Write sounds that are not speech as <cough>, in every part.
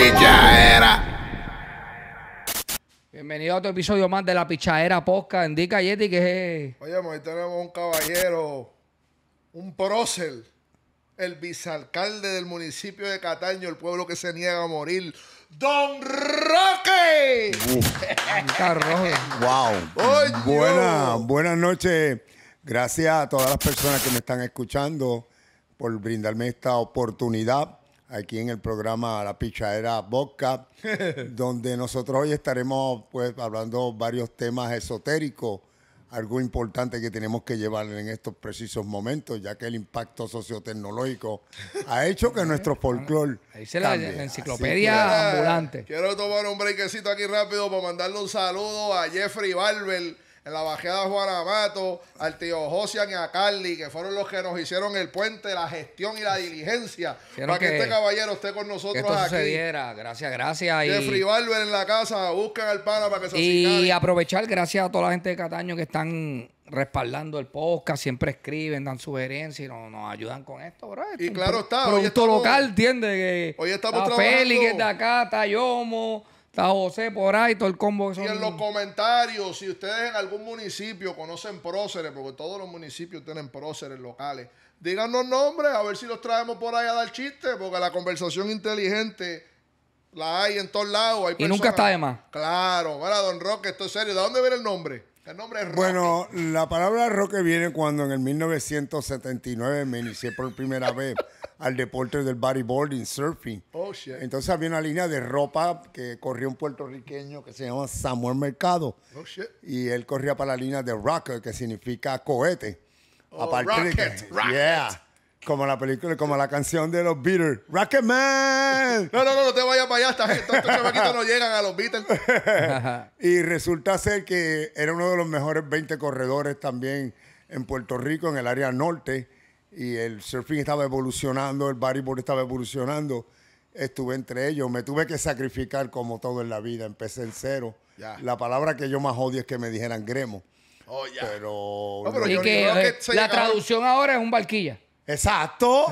pichadera. Bienvenido a otro episodio más de la pichadera posca. en Yeti que es. Eh, Oye, hoy tenemos un caballero, un prócer, el vicealcalde del municipio de Cataño, el pueblo que se niega a morir. ¡Don Roque! ¡Wow! buena, oh. buenas noches. Gracias a todas las personas que me están escuchando por brindarme esta oportunidad aquí en el programa La Pichadera Vodka, <laughs> donde nosotros hoy estaremos pues hablando varios temas esotéricos, algo importante que tenemos que llevar en estos precisos momentos, ya que el impacto sociotecnológico ha hecho que nuestro folclore Ahí se la, enciclopedia ambulante. Quiero tomar un brequecito aquí rápido para mandarle un saludo a Jeffrey Barber en la bajada de Amato, al tío Josian y a Carly, que fueron los que nos hicieron el puente, la gestión y la diligencia para que, este caballero esté con nosotros que esto Sucediera. Gracias, gracias. y. y... Barber en la casa, buscan al pana para que se Y aprovechar, gracias a toda la gente de Cataño que están respaldando el podcast, siempre escriben, dan sugerencias y nos, ayudan con esto, bro. y claro está. Producto local, ¿entiendes? Que hoy estamos trabajando. que es de acá, está Yomo, Está José por ahí, todo el combo. Y en los comentarios, si ustedes en algún municipio conocen próceres, porque todos los municipios tienen próceres locales, díganos nombres, a ver si los traemos por ahí a dar chiste, porque la conversación inteligente la hay en todos lados. y nunca está de más. Claro, Bueno, don Roque, esto es serio. ¿De dónde viene el nombre? El nombre es Roque. Bueno, la palabra Roque viene cuando en el 1979 me inicié por primera vez al deporte del bodyboarding, surfing. Oh, shit. Entonces había una línea de ropa que corría un puertorriqueño que se llama Samuel Mercado. Oh, shit. Y él corría para la línea de rocket, que significa cohete. Oh, <laughs> rocket, Yeah. Como la película, como la canción de los Beatles. Man! No, no, no, no te vayas para allá. estos <laughs> chamaquitos no llegan a los Beatles. <laughs> y resulta ser que era uno de los mejores 20 corredores también en Puerto Rico, en el área norte y el surfing estaba evolucionando, el bodyboard estaba evolucionando. Estuve entre ellos, me tuve que sacrificar como todo en la vida, empecé en cero. La palabra que yo más odio es que me dijeran gremo. Oh, yeah. Pero, la traducción ahora es un barquilla. Exacto.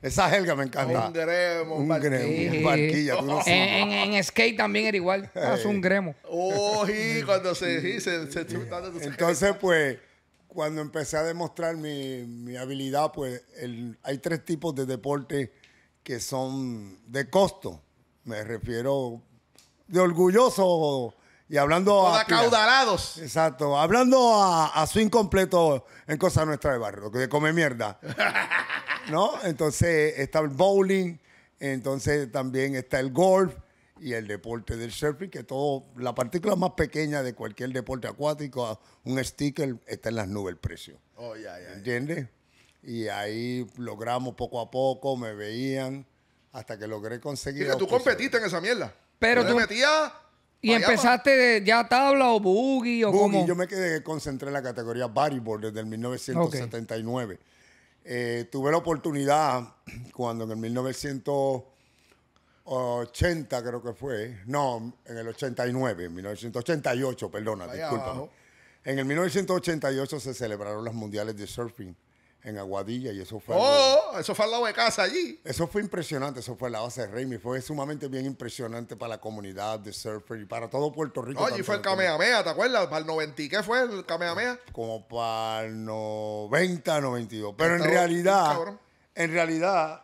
Esa jerga me encanta. Un gremo, un, barquilla. en, skate también era igual. Ah, es un gremo. Oh, y cuando se dice, Entonces, pues cuando empecé a demostrar mi, habilidad, pues hay tres tipos de deporte que son de costo. Me refiero de orgulloso y hablando a. acaudalados. Exacto. Hablando a, su incompleto en cosas nuestra de barrio, que de come mierda. <laughs> ¿No? Entonces está el bowling, entonces también está el golf y el deporte del surfing, que todo, la partícula más pequeña de cualquier deporte acuático, ah, un sticker, está en las nubes el precio. Oh, ya ya ¿Entiendes? Y ahí logramos poco a poco, me veían, hasta que logré conseguir. ¿Y tú competiste en esa mierda. Pero tú. metías. ¿Y empezaste ya tabla o boogie o boogie, Yo me quedé, concentré en la categoría bodyboard desde el 1979. Eh, tuve la oportunidad <clears throat> cuando en el 1900 80 creo que fue, no, en el 89, en 1988, perdona, disculpa. En el 1988 se celebraron los mundiales de surfing en Aguadilla y eso fue... ¡Oh! eso fue al lado de casa allí. Eso fue impresionante, eso fue la base de Raimi, fue sumamente bien impresionante para la comunidad de surfer y para todo Puerto Rico. Oye, fue el Kamehameha, ¿te acuerdas? Para el 90, ¿qué fue el Kamehameha? Como para el 90, 92. Pero en realidad, en realidad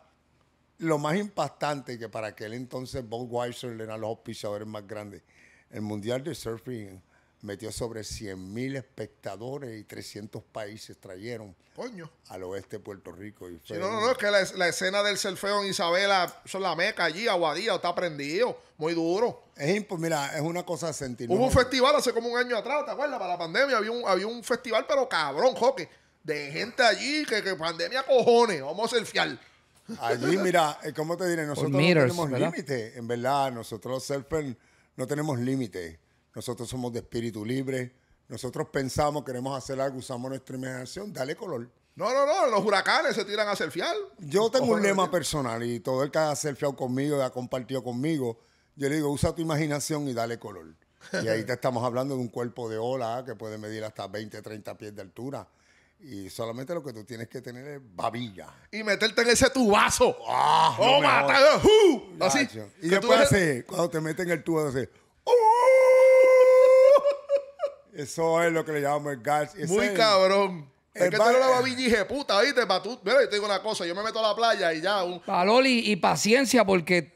lo más impactante que para aquel entonces Bob Weiser era los auspiciadores más grandes. El Mundial de Surfing metió sobre 100.000 espectadores y 300 países trajeron al oeste de Puerto Rico. Y sí, no, no, no, es que la, escena del surfeo en Isabela, son la meca allí, Aguadilla, está prendido, muy duro. Es mira, es una cosa sentir. Hubo un festival hace como un año atrás, ¿te acuerdas? Para la pandemia había un, había un festival, pero cabrón, hockey, de gente allí que, que pandemia cojones, vamos a surfear Allí, mira, eh, ¿cómo te diré? Nosotros no tenemos límite, en verdad. Nosotros los surfers no tenemos límite. Nosotros somos de espíritu libre. Nosotros pensamos, queremos hacer algo, usamos nuestra imaginación, dale color. No, no, no, los huracanes se tiran a surfear. Yo tengo un lema personal y todo el que ha surfeado conmigo y ha compartido conmigo, yo le digo, usa tu imaginación y dale color. Y ahí te <laughs> estamos hablando de un cuerpo de ola que puede medir hasta 20, 30 pies de altura. Y solamente lo que tú tienes que tener es babilla. Y meterte en ese tubazo. ¡Ah! ¡Oh, ¡uh! mata! Así. Y después cuando te meten el tubo, dices ¡uh! Eso es lo que le llamamos el gas. Muy cabrón. El es que tengo la babilla y puta, ¿viste? para tú, mira, yo te digo una cosa, yo me meto a la playa y ya. Un... y, paciencia porque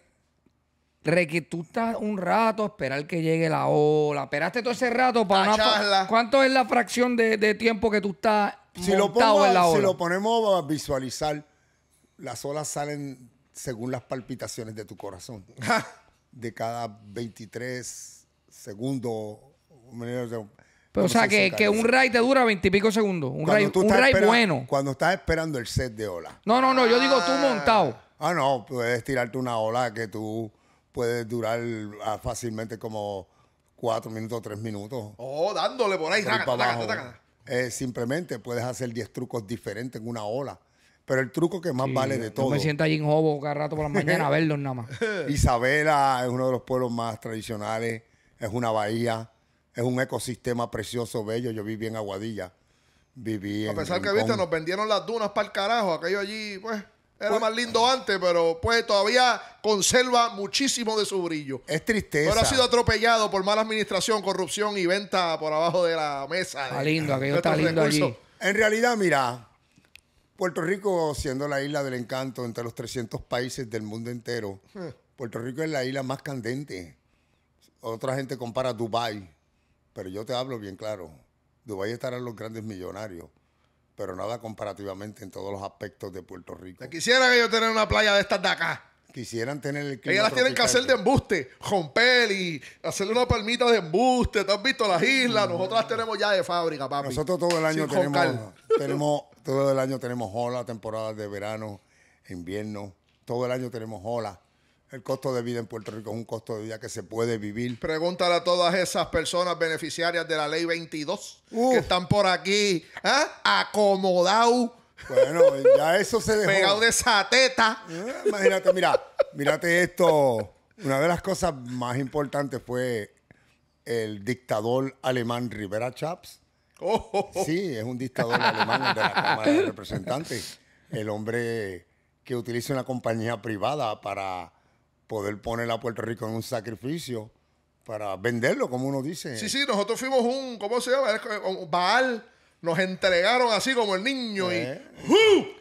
tú estás un rato, a esperar que llegue la ola. Esperaste todo ese rato para ¿Cuánto es la fracción de, de tiempo que tú estás si lo ponemos a visualizar, las olas salen según las palpitaciones de tu corazón. de cada 23 segundos. o sea, que, un ray te dura 20 y pico segundos. Un ray, bueno. Cuando estás esperando el set de ola. No, no, no, yo digo tú ah. montado. Ah, no, puedes tirarte una ola que tú puedes durar ah, fácilmente como 4 minutos, 3 minutos. Oh, dándole por ahí. Por eh, simplemente puedes hacer 10 trucos diferentes en una ola. Pero el truco que más vale de todo. me siento allí en Hobo cada rato por la mañana a verlos nada más. <laughs> Isabela es uno de los pueblos más tradicionales, es una bahía, es un ecosistema precioso, bello. Yo viví en Aguadilla. Viví a pesar que, viste, nos vendieron las dunas para el carajo. Aquello allí, pues. Era pues- más lindo antes, pero pues todavía conserva muchísimo de su brillo. Es tristeza. Pero ha sido atropellado por mala administración, corrupción y venta por abajo de la mesa. Está lindo, aquello está lindo allí. En realidad, mira, Puerto Rico, siendo la isla del encanto entre los 300 países del mundo entero, Puerto Rico es la isla más candente. Otra gente compara Dubái, pero yo te hablo bien claro. Dubái en los grandes millonarios pero nada comparativamente en todos los aspectos de Puerto Rico. Quisiera que yo tener una playa de estas de acá. Quisieran tener el clima Ellas las tienen que hacer de embuste, romper y hacerle una palmita de embuste. ¿Tú has visto las islas? Mm. Nosotros las tenemos ya de fábrica, papá. Nosotros todo el año tenemos, <laughs> tenemos todo el año tenemos olas, temporadas de verano, invierno. Todo el año tenemos olas el costo de vida en Puerto Rico es un costo de vida que se puede vivir. Pregúntale a todas esas personas beneficiarias de la ley 22 que están por aquí, ¿eh? ¿ah? acomodados. Bueno, ya eso se dejó. Pegado de esa teta. Ah, imagínate, mira, mírate esto. Una de las cosas más importantes fue el dictador alemán Rivera Chaps. Oh. Sí, es un dictador alemán de la Cámara de Representantes. El hombre que utiliza una compañía privada para poder poner a Puerto Rico en un sacrificio para venderlo, como uno dice. Sí, sí, nosotros fuimos un, ¿cómo se llama? Baal, nos entregaron así como el niño y... Eh.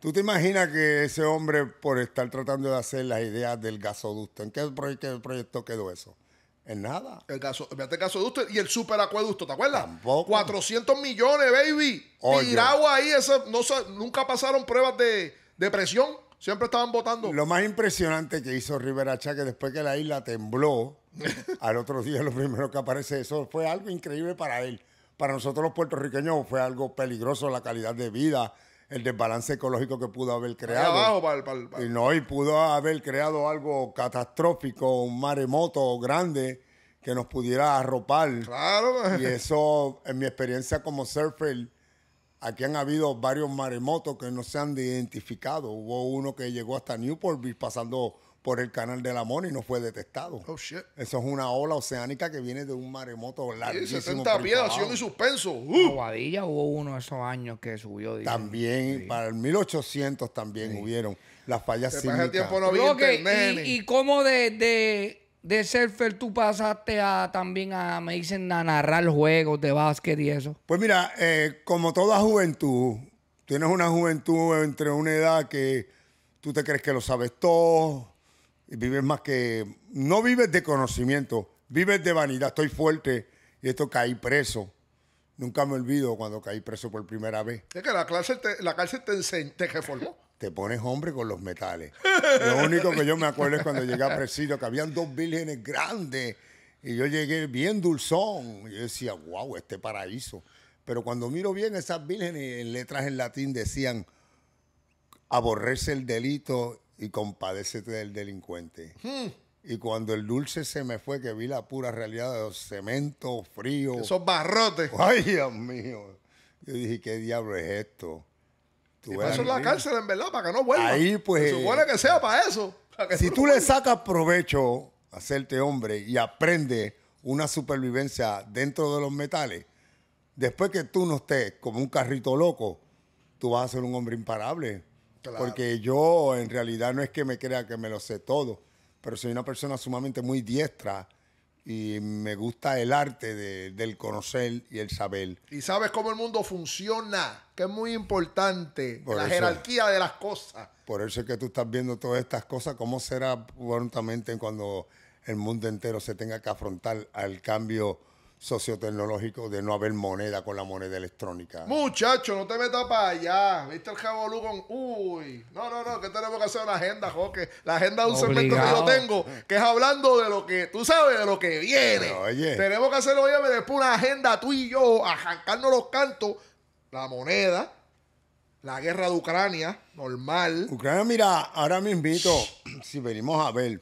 ¿Tú te imaginas que ese hombre, por estar tratando de hacer las ideas del gasoducto, ¿en qué, proyecto quedó eso? En nada. El gasoducto y el superacueducto, ¿te acuerdas? Tampoco. 400 millones, baby. Oye. Tirado ahí, eso no, nunca pasaron pruebas de, de presión. Siempre estaban votando. Lo más impresionante que hizo Rivera Chaque que después que la isla tembló, <laughs> al otro día lo primero que aparece eso fue algo increíble para él. Para nosotros los puertorriqueños fue algo peligroso, la calidad de vida, el desbalance ecológico que pudo haber creado. Y no, y pudo haber creado algo catastrófico, un maremoto grande que nos pudiera arropar. Claro. Y eso, en mi experiencia como surfer, Aquí han habido varios maremotos que no se han identificado. Hubo uno que llegó hasta Newport pasando por el canal de la Mona y no fue detectado. Oh, Eso es una ola oceánica que viene de un maremoto larguísimo. 70 pies, acción y suspenso. Uh. Aguadilla hubo uno de esos años que subió. También, para el 1800 también hubieron las fallas sísmicas. No y, y, cómo de, de de Surfer tú pasaste a también a, me dicen, a narrar juegos de básquet y eso? Pues mira, eh, como toda juventud, tienes una juventud entre una edad que tú te crees que lo sabes todo, y vives más que, no vives de conocimiento, vives de vanidad, estoy fuerte y esto caí preso. Nunca me olvido cuando caí preso por primera vez. Es que la, clase te, la cárcel te, te reformó te pones hombre con los metales. Lo único que yo me acuerdo es cuando llegué a Presidio, que habían dos vírgenes grandes y yo llegué bien dulzón. Y yo decía, wow, este paraíso. Pero cuando miro bien, esas vírgenes en letras en latín decían, aborrece el delito y compadécete del delincuente. Hmm. Y cuando el dulce se me fue, que vi la pura realidad de los cementos fríos. Esos barrotes. Ay, Dios mío. Yo dije, ¿qué diablo es esto? Y eso es la cárcel, en verdad, para que no vuelva. Ahí, pues. Se supone que sea para eso. si tú, le sacas provecho a hacerte hombre y aprendes una supervivencia dentro de los metales, después que tú no estés como un carrito loco, tú vas a ser un hombre imparable. Porque yo, en realidad, no es que me crea que me lo sé todo, pero soy una persona sumamente muy diestra y me gusta el arte del conocer y el saber. Y sabes cómo el mundo funciona que es muy importante, la jerarquía de las cosas. Por eso es que tú estás viendo todas estas cosas, cómo será prontamente cuando el mundo entero se tenga que afrontar al cambio sociotecnológico de no haber moneda con la moneda electrónica. Muchacho, no te metas para allá. ¿Viste el cabo con... Uy, no, no, no, que tenemos que hacer una agenda, Joque. La agenda de un segmento que yo tengo, que es hablando de lo que, tú sabes, de lo que viene. Tenemos que hacerlo oye, después una agenda tú y yo, a los cantos la moneda, la guerra de Ucrania, normal. Ucrania, mira, ahora me invito, <clears throat> si venimos a ver,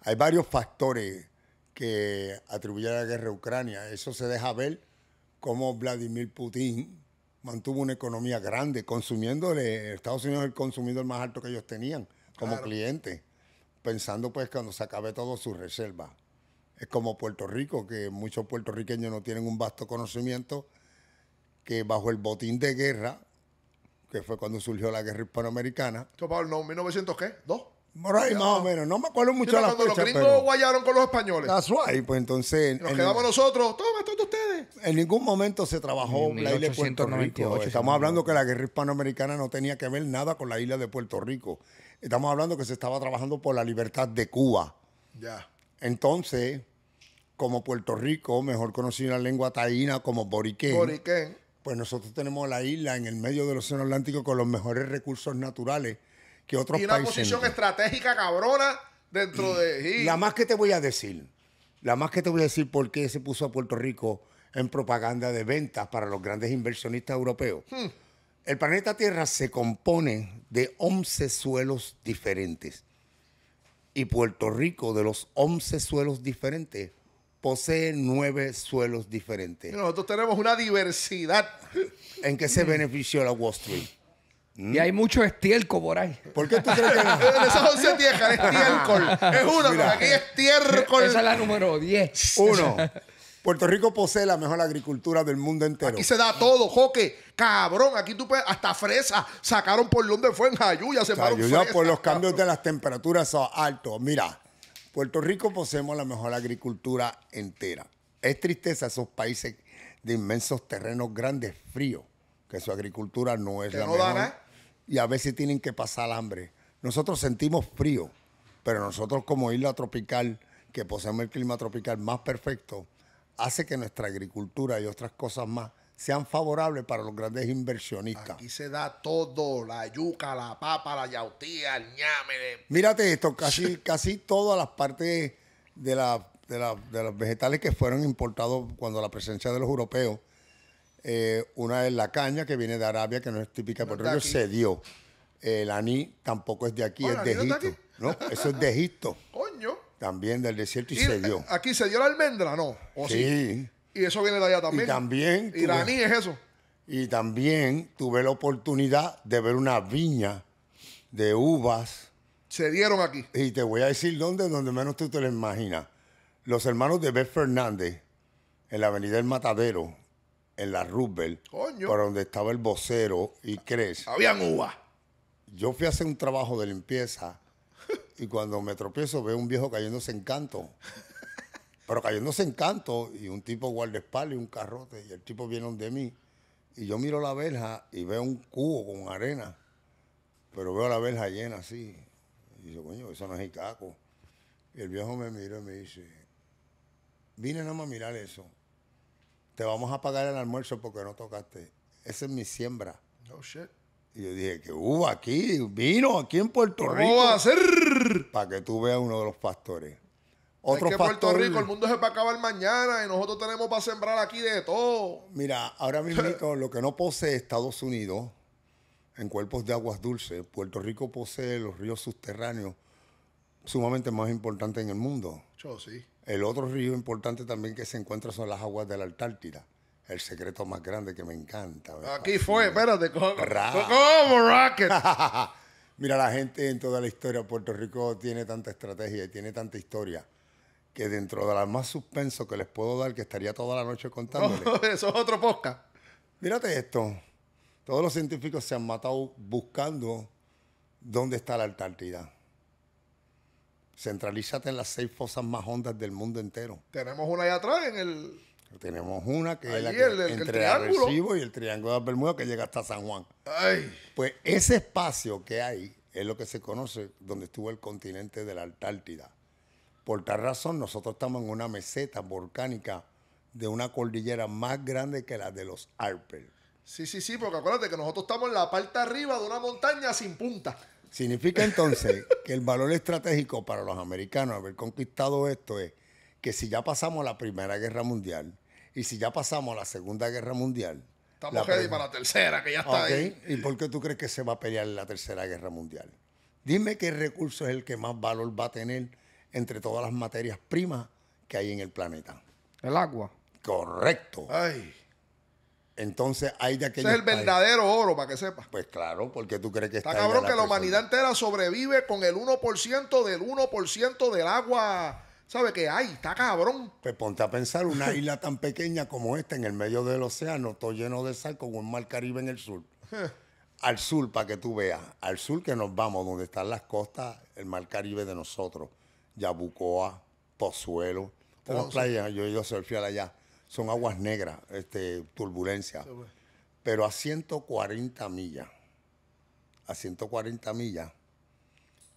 hay varios factores que atribuyen a la guerra de Ucrania. Eso se deja ver cómo Vladimir Putin mantuvo una economía grande, consumiéndole, Estados Unidos es el consumidor más alto que ellos tenían como cliente, pensando pues cuando se acabe todo su reserva. Es como Puerto Rico, que muchos puertorriqueños no tienen un vasto conocimiento que bajo el botín de guerra, que fue cuando surgió la guerra hispanoamericana. no, 1900 qué? ¿Dos? más o menos, no me acuerdo mucho de la Cuando los gringos guayaron con los españoles. pues entonces... Nos quedamos nosotros, toma, todos ustedes. En ningún momento se trabajó la isla de Puerto Estamos hablando que la guerra hispanoamericana no tenía que ver nada con la isla de Puerto Rico. Estamos hablando que se estaba trabajando por la libertad de Cuba. Ya. Entonces, como Puerto Rico, mejor conocido en la lengua taína como boriquén. Boriquén pues nosotros tenemos la isla en el medio del Océano Atlántico con los mejores recursos naturales que otros países. Y una posición estratégica cabrona dentro de... La más que te voy a decir, la más que te voy a decir por qué se puso a Puerto Rico en propaganda de ventas para los grandes inversionistas europeos. Hmm. El planeta Tierra se compone de 11 suelos diferentes. Y Puerto Rico, de los 11 suelos diferentes, posee nueve suelos diferentes. Nosotros tenemos una diversidad. ¿En que se benefició la Wall Street? Y hay mucho estiércol por ahí. ¿Por qué tú crees que en esas 11 viejas estiércol? Es uno, Mira, aquí estiércol. Esa es la número 10. Uno. Puerto Rico posee la mejor agricultura del mundo entero. Aquí se da todo, joque. Cabrón, aquí tú puedes, hasta fresa. Sacaron por donde fue en Jayuya, se Jayuya por los cambios de las temperaturas altos. Mira, Puerto Rico poseemos la mejor agricultura entera. Es tristeza esos países de inmensos terrenos grandes, fríos, que su agricultura no es la mejor. Y a veces tienen que pasar hambre. Nosotros sentimos frío, pero nosotros como isla tropical, que poseemos el clima tropical más perfecto, hace que nuestra agricultura y otras cosas más sean favorables para los grandes inversionistas. Aquí se da todo, la yuca, la papa, la yautía, el ñame. Mírate esto, casi, <laughs> casi todas las partes de, la, de, de los vegetales que fueron importados cuando la presencia de los europeos, eh, una es la caña que viene de Arabia, que no es típica de se dio. El aní tampoco es de aquí, es de Egipto. No, eso es de Egipto. <laughs> Coño. También del desierto y, se dio. ¿Aquí se dio la almendra? No. sí? Y eso viene de allá también. Y también. Iraní es eso. Y también tuve la oportunidad de ver una viña de uvas. Se dieron aquí. Y te voy a decir dónde, donde menos tú te lo imaginas. Los hermanos de Beth Fernández, en la avenida del Matadero, en la Rubel, por donde estaba el vocero y Cres. Habían uvas. Yo fui a hacer un trabajo de limpieza y cuando me tropiezo veo un viejo cayéndose en canto. Pero cayéndose en canto y un tipo guardaespaldas y un carrote y el tipo viene donde mí y yo miro la verja y veo un cubo con arena, pero veo la verja llena así. Y yo, coño, eso no es Icaco. Y el viejo me mira y me dice, vine nada más a mirar eso. Te vamos a pagar el almuerzo porque no tocaste. Esa es mi siembra. No shit. Y yo dije, que hubo aquí, vino aquí en Puerto Rico. va a ser? Para que tú veas uno de los pastores. Otro Puerto Rico, el mundo se va a acabar mañana y nosotros tenemos para sembrar aquí de todo. Mira, ahora <laughs> mismo lo que no posee Estados Unidos en cuerpos de aguas dulces, Puerto Rico posee los ríos subterráneos sumamente más importantes en el mundo. Yo sí. El otro río importante también que se encuentra son las aguas de la Antártida. El secreto más grande que me encanta. aquí fue, espérate. ¿Cómo, ¿Cómo Rocket? <laughs> Mira, la gente en toda la historia, Puerto Rico tiene tanta estrategia y tiene tanta historia que dentro de las más suspenso que les puedo dar, que estaría toda la noche contándoles. <laughs> eso es otro podcast. Mírate esto. Todos los científicos se han matado buscando dónde está la Antártida. Centralízate en las seis fosas más hondas del mundo entero. Tenemos una allá atrás en el... Tenemos una que es la el, triángulo. entre el, y el Triángulo de Bermuda que llega hasta San Juan. Ay. Pues ese espacio que hay es lo que se conoce donde estuvo el continente de la Antártida. Por tal razón, nosotros estamos en una meseta volcánica de una cordillera más grande que la de los Alpes. Sí, sí, sí, porque acuérdate que nosotros estamos en la parte arriba de una montaña sin punta. Significa entonces <laughs> que el valor estratégico para los americanos haber conquistado esto es que si ya pasamos la Primera Guerra Mundial y si ya pasamos la Segunda Guerra Mundial. Estamos ready para la tercera, que ya está ahí. ¿Y por qué tú crees que se va a pelear en la Tercera Guerra Mundial? Dime qué recurso es el que más valor va a tener entre todas las materias primas que hay en el planeta. El agua. Correcto. Ay. Entonces hay de aquellos. es el verdadero oro, para que sepas. Pues claro, porque tú crees que está. Está cabrón que la humanidad entera sobrevive con el 1% del 1% del agua. ¿Sabe qué hay? Está cabrón. Pues ponte a pensar una <laughs> isla tan pequeña como esta en el medio del océano, todo lleno de sal con un mar Caribe en el sur. <laughs> al sur, para que tú veas, al sur que nos vamos, donde están las costas, el mar Caribe de nosotros. Yabucoa, Pozuelo. Todas las playas, yo he ido allá. Son aguas negras, este, turbulencia. Pero a 140 millas, a 140 millas,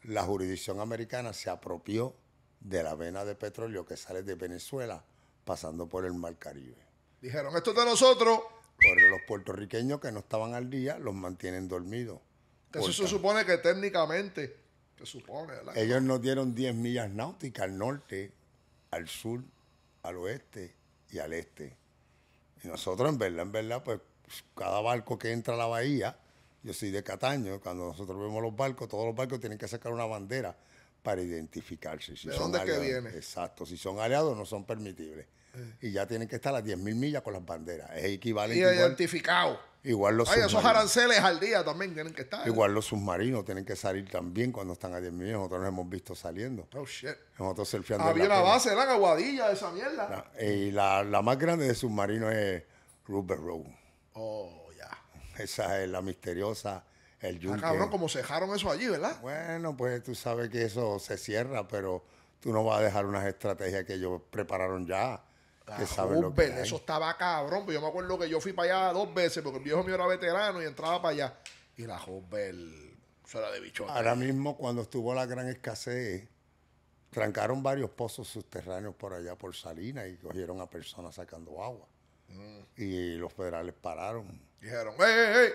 la jurisdicción americana se apropió de la vena de petróleo que sale de Venezuela pasando por el Mar Caribe. Dijeron, esto es de nosotros. Pero los puertorriqueños que no estaban al día los mantienen dormidos. Eso se supone que técnicamente ellos nos dieron 10 millas náuticas al norte, al sur, al oeste y al este. Y nosotros, en verdad, en verdad, pues cada barco que entra a la bahía, yo soy de Cataño, cuando nosotros vemos los barcos, todos los barcos tienen que sacar una bandera para identificarse. ¿De dónde que viene? Exacto, si son aliados no son permitibles. Eh. Y ya tienen que estar a 10.000 millas con las banderas. Es equivalente. Y identificado. Igual los Ay, esos aranceles al día también tienen que estar. Igual los submarinos tienen que salir también cuando están a 10.000 millas. Nosotros nos hemos visto saliendo. Oh, shit. Nosotros surfeando. Había una base, era la aguadilla de esa mierda. Eh, y la, más grande de submarinos es Rupert Row. Oh, ya. Esa es la misteriosa el Ah, cabrón, como cejaron eso allí, ¿verdad? Bueno, pues tú sabes que eso se cierra, pero tú no vas a dejar unas estrategias que ellos prepararon ya. Ah, eso estaba cabrón, pero pues yo me acuerdo que yo fui para allá dos veces porque el viejo mío era veterano y entraba para allá. Y la joven de Ahora mismo, cuando estuvo la gran escasez, trancaron varios pozos subterráneos por allá por Salinas y cogieron a personas sacando agua. Mm. Y los federales pararon. Dijeron, ¡eh, eh, eh!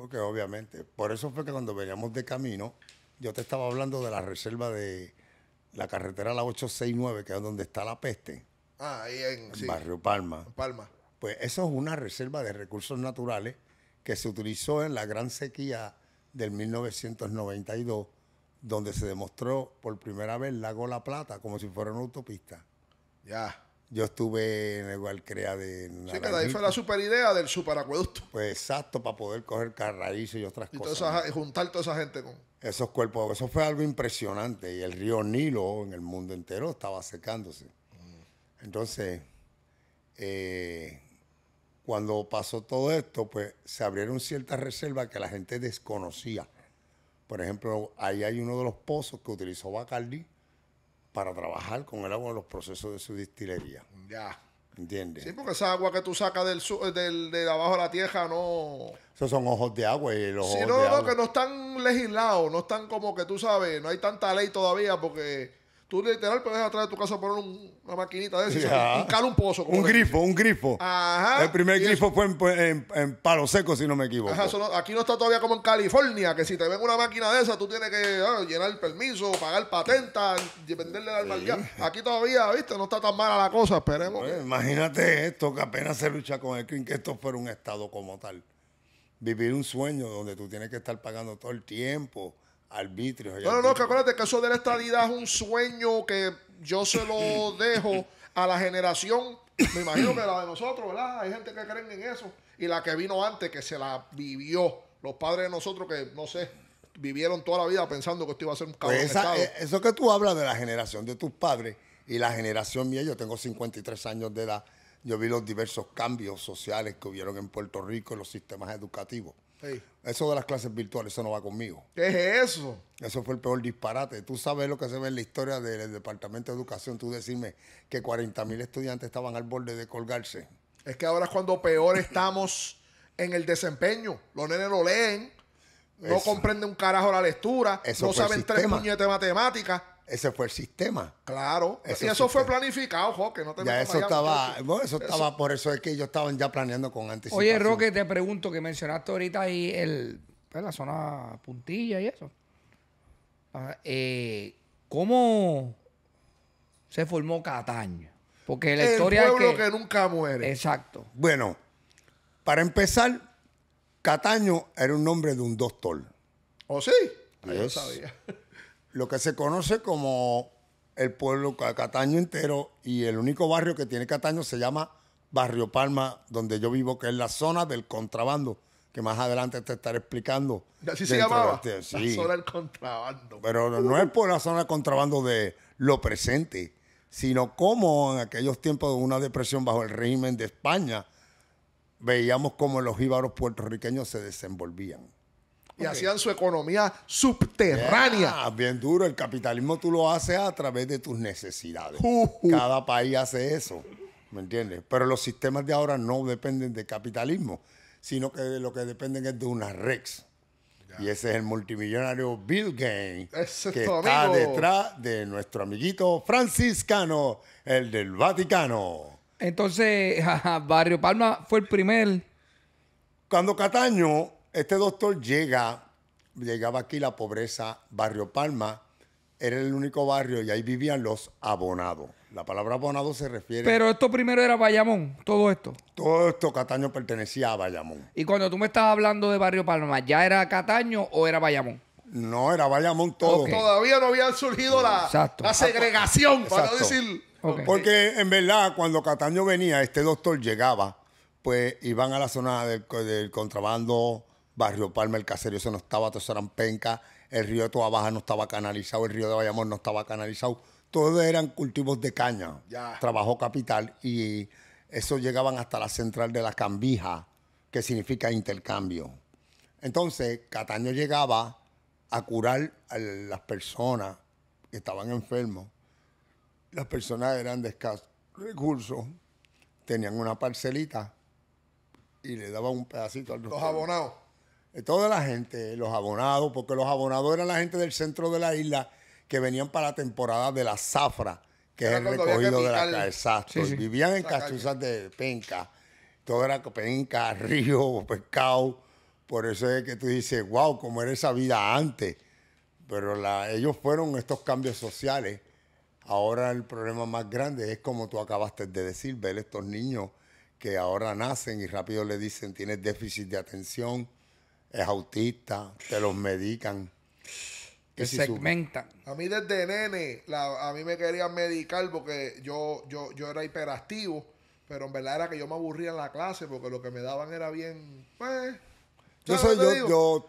porque obviamente, por eso fue que cuando veníamos de camino, yo te estaba hablando de la reserva de la carretera la 869, que es donde está la peste. Ah, ahí en, Barrio Palma. Palma. Pues eso es una reserva de recursos naturales que se utilizó en la gran sequía del 1992, donde se demostró por primera vez la lago La Plata como si fuera una autopista. Ya. Yo estuve en el Gualcrea de Sí, que ahí fue la super idea del superacueducto. Pues exacto, para poder coger carraízo y otras cosas. Y juntar toda esa gente con... Esos cuerpos, eso fue algo impresionante. Y el río Nilo en el mundo entero estaba secándose. Mm. Entonces, eh, cuando pasó todo esto, pues se abrieron ciertas reservas que la gente desconocía. Por ejemplo, ahí hay uno de los pozos que utilizó Bacardi para trabajar con el agua en los procesos de su distillería. Ya. ¿Entiendes? Sí, porque esa agua que tú sacas del, eh, del de abajo de la tierra no. Esos son ojos de agua y los ojos de no, Sí, no, que no están legislados, no están como que tú sabes, no hay tanta ley todavía porque Tú literal puedes atrás de tu casa poner una maquinita de esas, y un, <laughs> un pozo. un grifo, un grifo. El primer grifo fue pues, en, en, Palo Seco, si no me equivoco. Ajá, aquí no está todavía como en California, que si te ven una máquina de esa, tú tienes que ah, llenar el permiso, pagar patenta, venderle la alcaldía. Aquí todavía, viste, no está tan mala la cosa, esperemos. Pues, imagínate esto, que apenas se lucha con el crimen, que esto fuera un estado como tal. Vivir un sueño donde tú tienes que estar pagando todo el tiempo arbitrios. No, no, que acuérdate que eso de la estadidad es un sueño que yo se lo <laughs> dejo a la generación, me imagino que la de nosotros, ¿verdad? Hay gente que creen en eso. Y la que vino antes, que se la vivió. Los padres de nosotros que, no sé, vivieron toda la vida pensando que esto iba a ser un cabrón. Pues eh, eso que tú hablas de la generación de tus padres y la generación mía, yo tengo 53 años de edad, yo vi los diversos cambios sociales que hubieron en Puerto Rico en los sistemas educativos. Eso de las clases virtuales, eso no va conmigo. ¿Qué es eso? Eso fue el peor disparate. Tú sabes lo que se ve en la historia del Departamento de Educación. Tú decirme que 40 mil estudiantes estaban al borde de colgarse. Es que ahora es cuando peor estamos en el desempeño. Los nenes lo leen, no comprenden un carajo la lectura, no saben tres muñecas de matemáticas ese fue el sistema. Claro. y eso fue planificado, Jorge. No ya eso estaba, bueno, eso, estaba, por eso es que ellos estaban ya planeando con anticipación. Oye, Roque, te pregunto que mencionaste ahorita ahí el, pues, la zona puntilla y eso. Ah, eh, ¿Cómo se formó Cataño? Porque la historia Es es que, que nunca muere. Exacto. Bueno, para empezar, Cataño era un nombre de un doctor. ¿O ¿Oh, sí? Ah, yo sabía lo que se conoce como el pueblo Cataño entero y el único barrio que tiene Cataño se llama Barrio Palma, donde yo vivo, que es la zona del contrabando, que más adelante te estaré explicando. así se llamaba? La zona del contrabando. Pero no, es por la zona del contrabando de lo presente, sino como en aquellos tiempos de una depresión bajo el régimen de España, veíamos cómo los íbaros puertorriqueños se desenvolvían y hacían su economía subterránea. bien duro, el capitalismo tú lo haces a través de tus necesidades. Cada país hace eso, ¿me entiendes? Pero los sistemas de ahora no dependen de capitalismo, sino que lo que dependen es de una rex. Y ese es el multimillonario Bill Gates, que está detrás de nuestro amiguito franciscano, el del Vaticano. Entonces, <laughs> Barrio Palma fue el primer. Cuando Cataño este doctor llega, llegaba aquí la pobreza, Barrio Palma, era el único barrio y ahí vivían los abonados. La palabra abonado se refiere. Pero esto primero era Bayamón, todo esto. Todo esto Cataño pertenecía a Bayamón. Y cuando tú me estás hablando de Barrio Palma, ¿ya era Cataño o era Bayamón? No, era Bayamón todo. Todavía no había surgido la, segregación, para decir. Porque en verdad, cuando Cataño venía, este doctor llegaba, pues iban a la zona del contrabando, Barrio Palma, el caserío eso no estaba, todo eran penca, el río de Baja no estaba canalizado, el río de Bayamón no estaba canalizado, todos eran cultivos de caña, trabajo capital y eso llegaban hasta la central de la Cambija, que significa intercambio. Entonces, Cataño llegaba a curar a las personas que estaban enfermos. Las personas eran de escasos recursos, tenían una parcelita y le daban un pedacito al Los abonados. Eh, toda la gente, los abonados, porque los abonados eran la gente del centro de la isla que venían para la temporada de la zafra, que es el recogido de la calle. Vivían en cachuzas de penca. Todo era penca, <laughs> río, pescado. Por eso es que tú dices, wow, cómo era esa vida antes. Pero ellos fueron estos cambios sociales. Ahora el problema más grande es como tú acabaste de decir, ver estos niños que ahora nacen y rápido le dicen tienes déficit de atención, es autista, te los medican. Te segmentan. A mí desde nene, a mí me querían medicar porque yo, yo, yo era hiperactivo, pero en verdad era que yo me aburría en la clase porque lo que me daban era bien, pues, yo soy,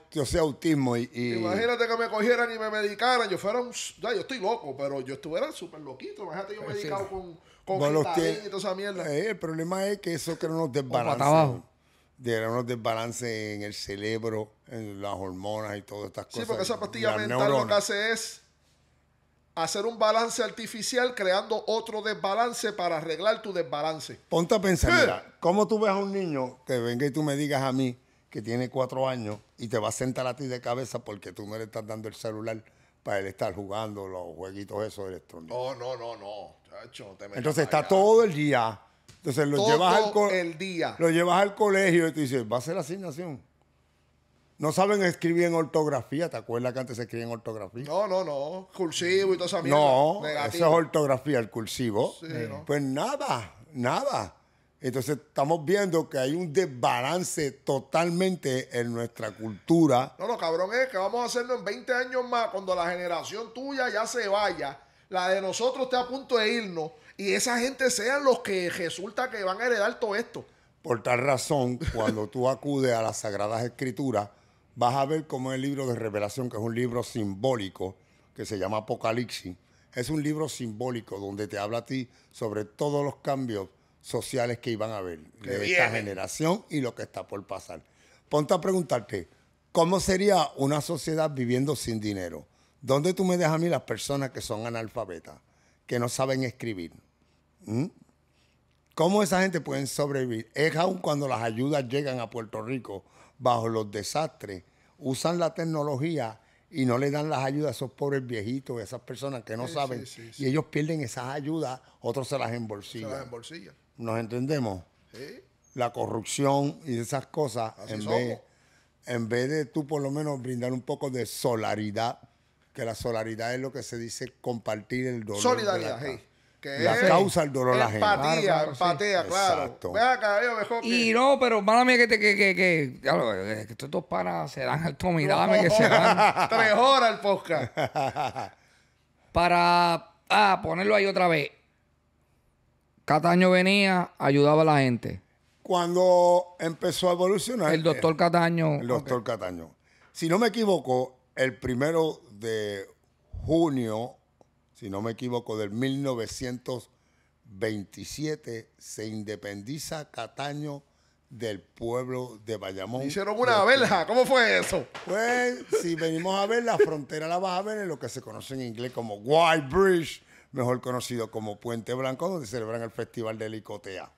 yo, soy autismo y, Imagínate que me cogieran y me medicaran. Yo fuera un... Ya, yo estoy loco, pero yo estuviera súper loquito. Imagínate yo pues medicado con, con bueno, y toda esa mierda. Eh, el problema es que eso que no nos desbarataba de unos desbalances en el cerebro, en las hormonas y todas estas cosas. Sí, porque esa pastilla mental lo que hace es hacer un balance artificial creando otro desbalance para arreglar tu desbalance. Ponte a pensar, mira, ¿cómo tú ves a un niño que venga y tú me digas a mí que tiene cuatro años y te va a sentar a ti de cabeza porque tú no le estás dando el celular para él estar jugando los jueguitos esos electrónicos? Oh, no, no, no, no. Entonces está todo el día entonces lo llevas al el día. Lo llevas al colegio y te dices, va a ser asignación. No saben escribir en ortografía, ¿te acuerdas que antes se escribía en ortografía? No, no, no. Cursivo y toda esa mierda. No, eso es ortografía, el cursivo. Pues nada, nada. Entonces estamos viendo que hay un desbalance totalmente en nuestra cultura. No, no, cabrón es que vamos a hacerlo en 20 años más, cuando la generación tuya ya se vaya, la de nosotros está a punto de irnos y esa gente sean los que resulta que van a heredar todo esto. Por tal razón, cuando tú acudes a las Sagradas Escrituras, vas a ver cómo el libro de Revelación, que es un libro simbólico, que se llama Apocalipsis. Es un libro simbólico donde te habla a ti sobre todos los cambios sociales que iban a haber de esta generación y lo que está por pasar. Ponte a preguntarte, ¿cómo sería una sociedad viviendo sin dinero? ¿Dónde tú me dejas a mí las personas que son analfabetas? que no saben escribir. ¿Mm? ¿Cómo esa gente puede sobrevivir? Es aún cuando las ayudas llegan a Puerto Rico bajo los desastres, usan la tecnología y no le dan las ayudas a esos pobres viejitos, a esas personas que no saben. y ellos pierden esas ayudas, otros se las embolsillan. Se las embolsillan. ¿Nos entendemos? La corrupción y esas cosas, en en vez de tú por lo menos brindar un poco de solaridad que la solidaridad es lo que se dice compartir el dolor. Solidaridad, la, que la causa el dolor la gente. Empatía, empatía, claro. y no, pero mala mía que te, que, que, que, eh, que estos dos panas se dan al Tommy, que se dan. <laughs> Tres horas el podcast. <laughs> Para ah, ponerlo ahí otra vez. Cataño venía, ayudaba a la gente. Cuando empezó a evolucionar. El doctor eh, Cataño. El doctor Cataño. Si no me equivoco, el primero de junio, si no me equivoco, del 1927, se independiza Cataño del pueblo de Bayamón. Hicieron una verja, este, ¿cómo fue eso? Pues, si venimos a ver, la frontera la vas a ver en lo que se conoce en inglés como White Bridge mejor conocido como Puente Blanco, donde celebran el Festival de Licotea.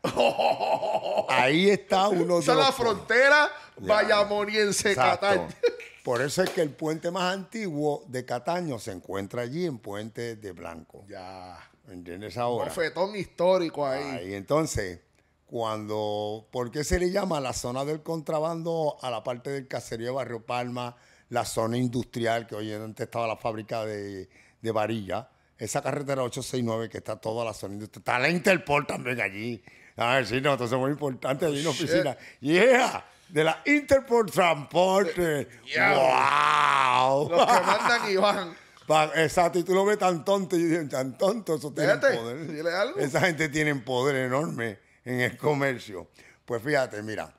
<laughs> Ahí está uno de Esa la frontera bayamoniense Cataño. <laughs> Por eso es que el puente más antiguo de Cataño se encuentra allí en Puente de Blanco. Ya. ¿Entiendes ahora? Perfetón histórico ahí. Y entonces, cuando, ¿por qué se le llama la zona del contrabando a la parte del caserío de Barrio Palma, la zona industrial que hoy en día estaba la fábrica de, de varilla? esa carretera 869 que está toda la zona Está la Interpol también allí. A ver, si no, entonces muy importante allí en oh, oficina. Yeah, de la Interpol Transporte. Wow. Los que mandan Iván. <laughs> Exacto, y tú lo ves tan tonto y dicen, tan tonto, eso tiene poder. Esa gente tiene poder enorme en el comercio. Pues fíjate, mira,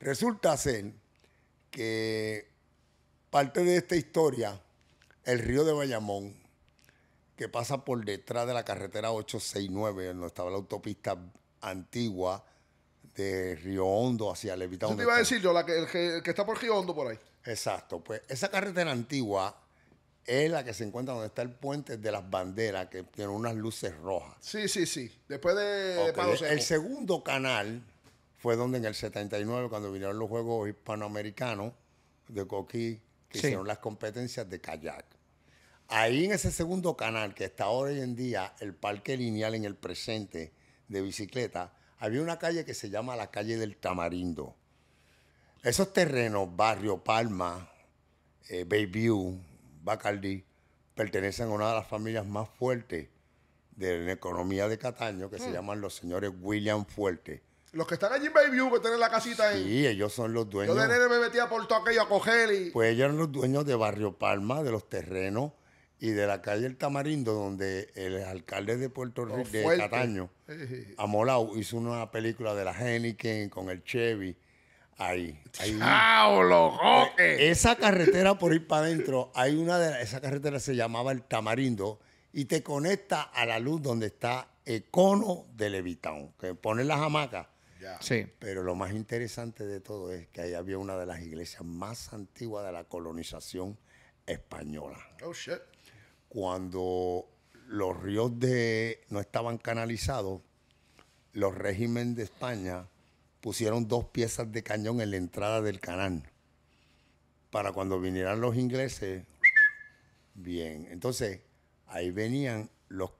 resulta ser que parte de esta historia, el río de Bayamón, que pasa por detrás de la carretera 869, donde estaba la autopista antigua de Río Hondo hacia Levita. Yo te iba a decir yo, la que, el, que, está por Río Hondo por ahí. Exacto, pues esa carretera antigua es la que se encuentra donde está el puente de las banderas, que tiene unas luces rojas. Sí, sí, sí. Después de, El segundo canal fue donde en el 79, cuando vinieron los Juegos Hispanoamericanos de Coquí, que hicieron las competencias de kayak. Ahí en ese segundo canal, que está hoy en día el parque lineal en el presente de bicicleta, había una calle que se llama la calle del Tamarindo. Esos terrenos, Barrio Palma, eh, Bayview, Bacardi, pertenecen a una de las familias más fuertes de la economía de Cataño, que se hmm. llaman los señores William Fuerte. Los que están allí en Bayview, que tienen la casita ahí. Sí, ellos son los dueños. Yo de nene me metía por todo aquello a coger y... Pues ellos eran los dueños de Barrio Palma, de los terrenos y de la calle El Tamarindo, donde el alcalde de Puerto Rico, de Cataño, Amolau hizo una película de la Henneken con el Chevy. Ahí. ¡Chao, eh, Esa carretera por ir para adentro, hay una de esa carretera se llamaba El Tamarindo y te conecta a la luz donde está el cono de Levitown, que pone las hamacas. Sí. Pero lo más interesante de todo es que ahí había una de las iglesias más antiguas de la colonización española. Oh, shit cuando los ríos de, no estaban canalizados, los regímenes de España pusieron dos piezas de cañón en la entrada del canal. Para cuando vinieran los ingleses, bien. Entonces, ahí venían los,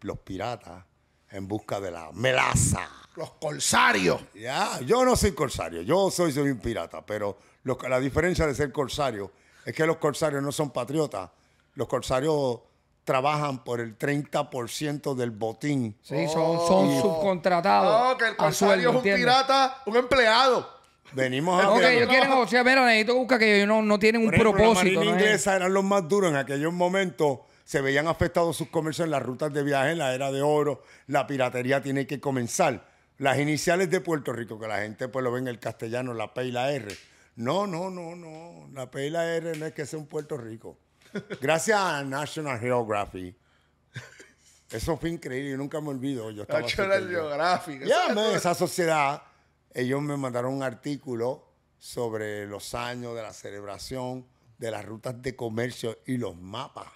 los, piratas en busca de la melaza. Los corsarios. Ya, yo no soy corsario, yo soy, un pirata, pero la diferencia de ser corsario es que los corsarios no son patriotas, los corsarios trabajan por el 30% del botín. Sí, son, son subcontratados. No, que el corsario es un pirata, un empleado. Venimos a. Ok, yo quiero negociar. Mira, necesito buscar que no, no tienen un propósito. Los ingleses eran los más duros en aquellos momentos. Se veían afectados sus comercios en las rutas de viaje, en la era de oro. La piratería tiene que comenzar. Las iniciales de Puerto Rico, que la gente pues lo ve en el castellano, la P y la R. No, no, no, no. La P y la R no es que sea un Puerto Rico. Gracias a National Geography. Eso fue increíble, yo nunca me olvido. Yo estaba National Geographic. Ya, esa sociedad, ellos me mandaron un artículo sobre los años de la celebración de las rutas de comercio y los mapas.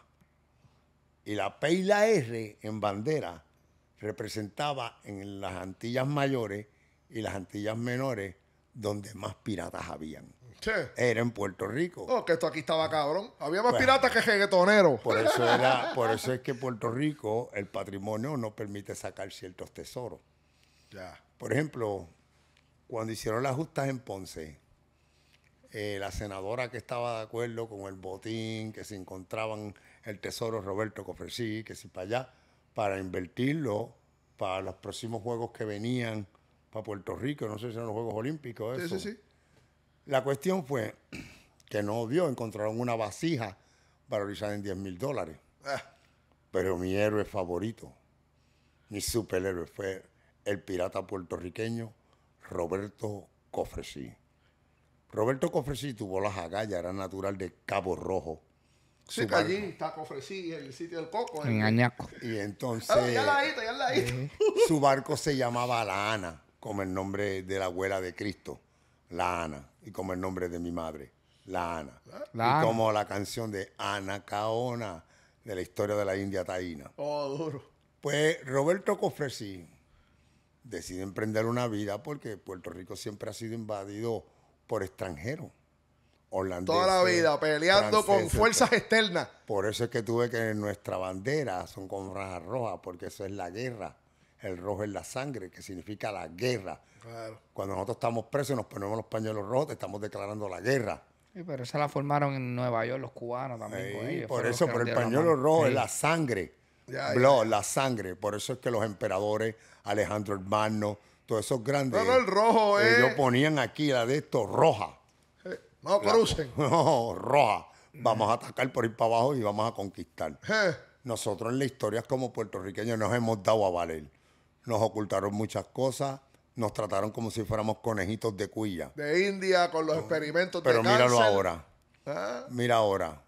Y la P y la R en bandera representaba en las Antillas mayores y las Antillas menores donde más piratas habían. Era en Puerto Rico. Oh, que esto aquí estaba cabrón. Había más pues, piratas que reggaetoneros. Por eso, <laughs> por eso es que Puerto Rico, el patrimonio no permite sacar ciertos tesoros. Ya. Por ejemplo, cuando hicieron las justas en Ponce, eh, la senadora que estaba de acuerdo con el botín, que se encontraban el tesoro Roberto Cofresí, que si para allá, para invertirlo para los próximos juegos que venían para Puerto Rico, no sé si eran los Juegos Olímpicos. Eso. Sí, sí, La cuestión fue que no vio, encontraron una vasija valorizada en 10 mil dólares. Ah. Pero mi héroe favorito, mi superhéroe fue el pirata puertorriqueño Roberto Cofresí. Roberto Cofresí tuvo las agallas, era natural de Cabo Rojo. Sí, allí está Cofresí, el sitio del coco. En Añaco. Y ah, entonces... ya la ya la Su barco se llamaba La Ana como el nombre de la abuela de Cristo, la Ana, y como el nombre de mi madre, la Ana. y como la canción de Ana Caona de la historia de la India Taína. Oh, duro. Pues Roberto Cofresí decide emprender una vida porque Puerto Rico siempre ha sido invadido por extranjeros. holandeses. Toda la vida peleando con fuerzas externas. Por eso es que tuve que nuestra bandera son con franjas rojas, porque eso es la guerra el rojo es la sangre, que significa la guerra. Cuando nosotros estamos presos nos ponemos los pañuelos rojos, estamos declarando la guerra. Sí, pero esa la formaron en Nueva York los cubanos también. por eso, pero el pañuelo rojo es la sangre. la sangre. Por eso es que los emperadores, Alejandro Hermano, todos esos grandes. Pero el rojo eh, Ellos ponían aquí la de esto roja. no <laughs> No, roja. Vamos a atacar por ir para abajo y vamos a conquistar. Eh. Nosotros en la historia como puertorriqueños nos hemos dado a valer nos ocultaron muchas cosas, nos trataron como si fuéramos conejitos de cuya. De India, con los experimentos Pero míralo ahora. ¿Ah? Mira ahora.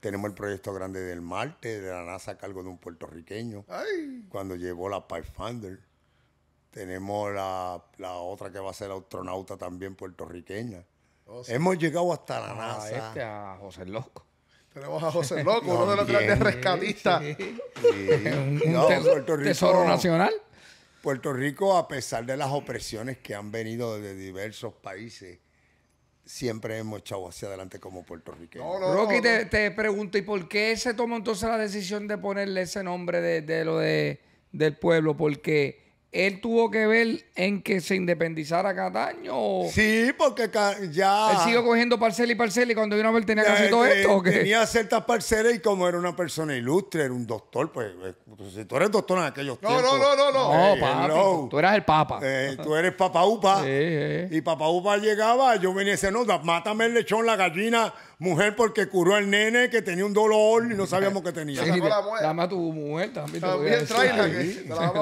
Tenemos el proyecto grande del Marte, de la NASA a cargo de un puertorriqueño. Cuando llevó la Pathfinder. Tenemos la, otra que va a ser astronauta también puertorriqueña. Oh, Hemos llegado hasta la ah, NASA. Este a José Loco. Tenemos a José Loco, uno de los grandes rescatistas. tesoro nacional. Puerto Rico, a pesar de las opresiones que han venido de diversos países, siempre hemos echado hacia adelante como puertorriqueños. Rocky, te, pregunto, ¿y por qué se tomó entonces la decisión de ponerle ese nombre de, lo del pueblo? Porque él tuvo que ver en que se independizara cada año? Sí, porque ya. Él sigo cogiendo parcela y parcela y cuando vino a ver tenía que casi todo esto. ¿o qué? Tenía ciertas parcelas y como era una persona ilustre, era un doctor, pues. Eh, pues si tú eres doctor en aquellos tiempos. No, no, no, no. No, eh, tú, eras el papa. Eh, tú eres papá upa. <laughs> sí, sí. Y papá upa llegaba, yo venía y decía, no, mátame el lechón, la gallina Mujer porque curó al nene que tenía un dolor y no sabíamos que tenía. Sí, tu mujer también.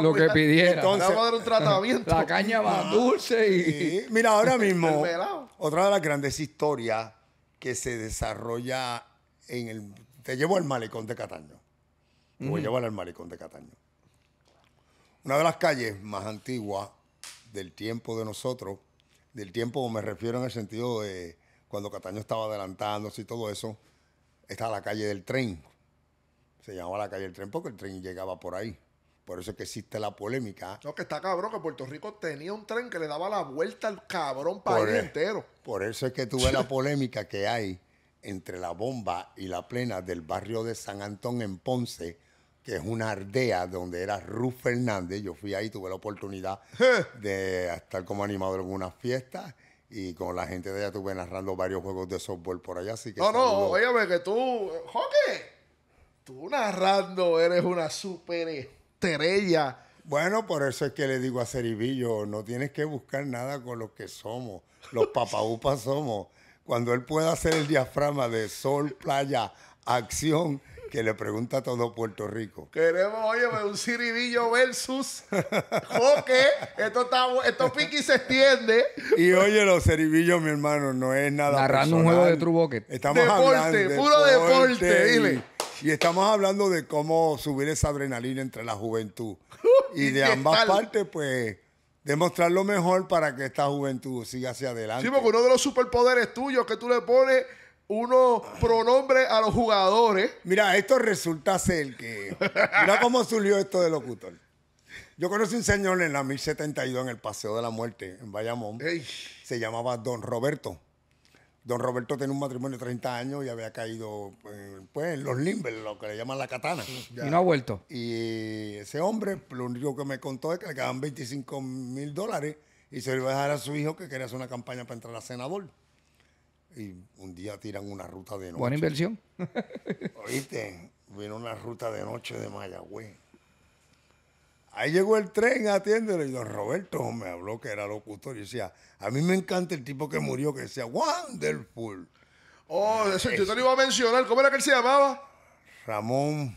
lo que pidiera. Entonces, un tratamiento. La caña va ah, dulce y... Mira, ahora <laughs> mismo, otra de las grandes historias que se desarrolla en el... Te llevo al malecón de Cataño. Te voy a llevar al malecón de Cataño. Una de las calles más antiguas del tiempo de nosotros, del tiempo me refiero en el sentido de cuando Cataño estaba adelantándose y todo eso, estaba la calle del tren. Se llamaba la calle del tren porque el tren llegaba por ahí. Por eso es que existe la polémica. No, que está cabrón, que Puerto Rico tenía un tren que le daba la vuelta al cabrón para país e- entero. Por eso es que tuve la <laughs> polémica que hay entre la bomba y la plena del barrio de San Antón en Ponce, que es una ardea donde era Ruth Fernández. Yo fui ahí, tuve la oportunidad <laughs> de estar como animador en unas fiestas y con la gente de allá estuve narrando varios juegos de softball por allá, así que... No, no, óyeme que tú, Jorge, tú narrando eres una super estrella. Bueno, por eso es que le digo a Ceribillo, no tienes que buscar nada con los que somos, los papaupas somos. Cuando él pueda hacer el diafragma de sol, playa, acción que le pregunta a todo Puerto Rico. Queremos, oye, un Ciribillo versus Joque. Esto, está, esto piqui se extiende. Y oye, los Ciribillos, mi hermano, no es nada Narrando un juego de True Estamos deporte, hablando puro deporte, Y estamos hablando de cómo subir esa adrenalina entre la juventud. <laughs> y de ambas partes, pues demostrar lo mejor para que esta juventud siga hacia adelante. Sí, porque uno de los superpoderes tuyos que tú le pones uno pronombre a los jugadores. Mira, esto resulta ser que. Mira cómo surgió esto de locutor. Yo conocí un señor en la 1072 en el Paseo de la Muerte, en Bayamón. Se llamaba Don Roberto. Don Roberto tenía un matrimonio de 30 años y había caído eh, pues, en los limber lo que le llaman la katana. Y no ha vuelto. Y ese hombre, lo único que me contó es que le quedaban 25 mil dólares y se lo iba a dejar a su hijo que quería hacer una campaña para entrar a senador y un día tiran una ruta de noche. Buena inversión. <laughs> Oíste, vino una ruta de noche de Mayagüez. Ahí llegó el tren, atiéndelo. Y don Roberto me habló que era locutor. Y decía, a mí me encanta el tipo que murió, que decía, wonderful. Oh, eso, yo te lo iba a mencionar. ¿Cómo era que él se llamaba? Ramón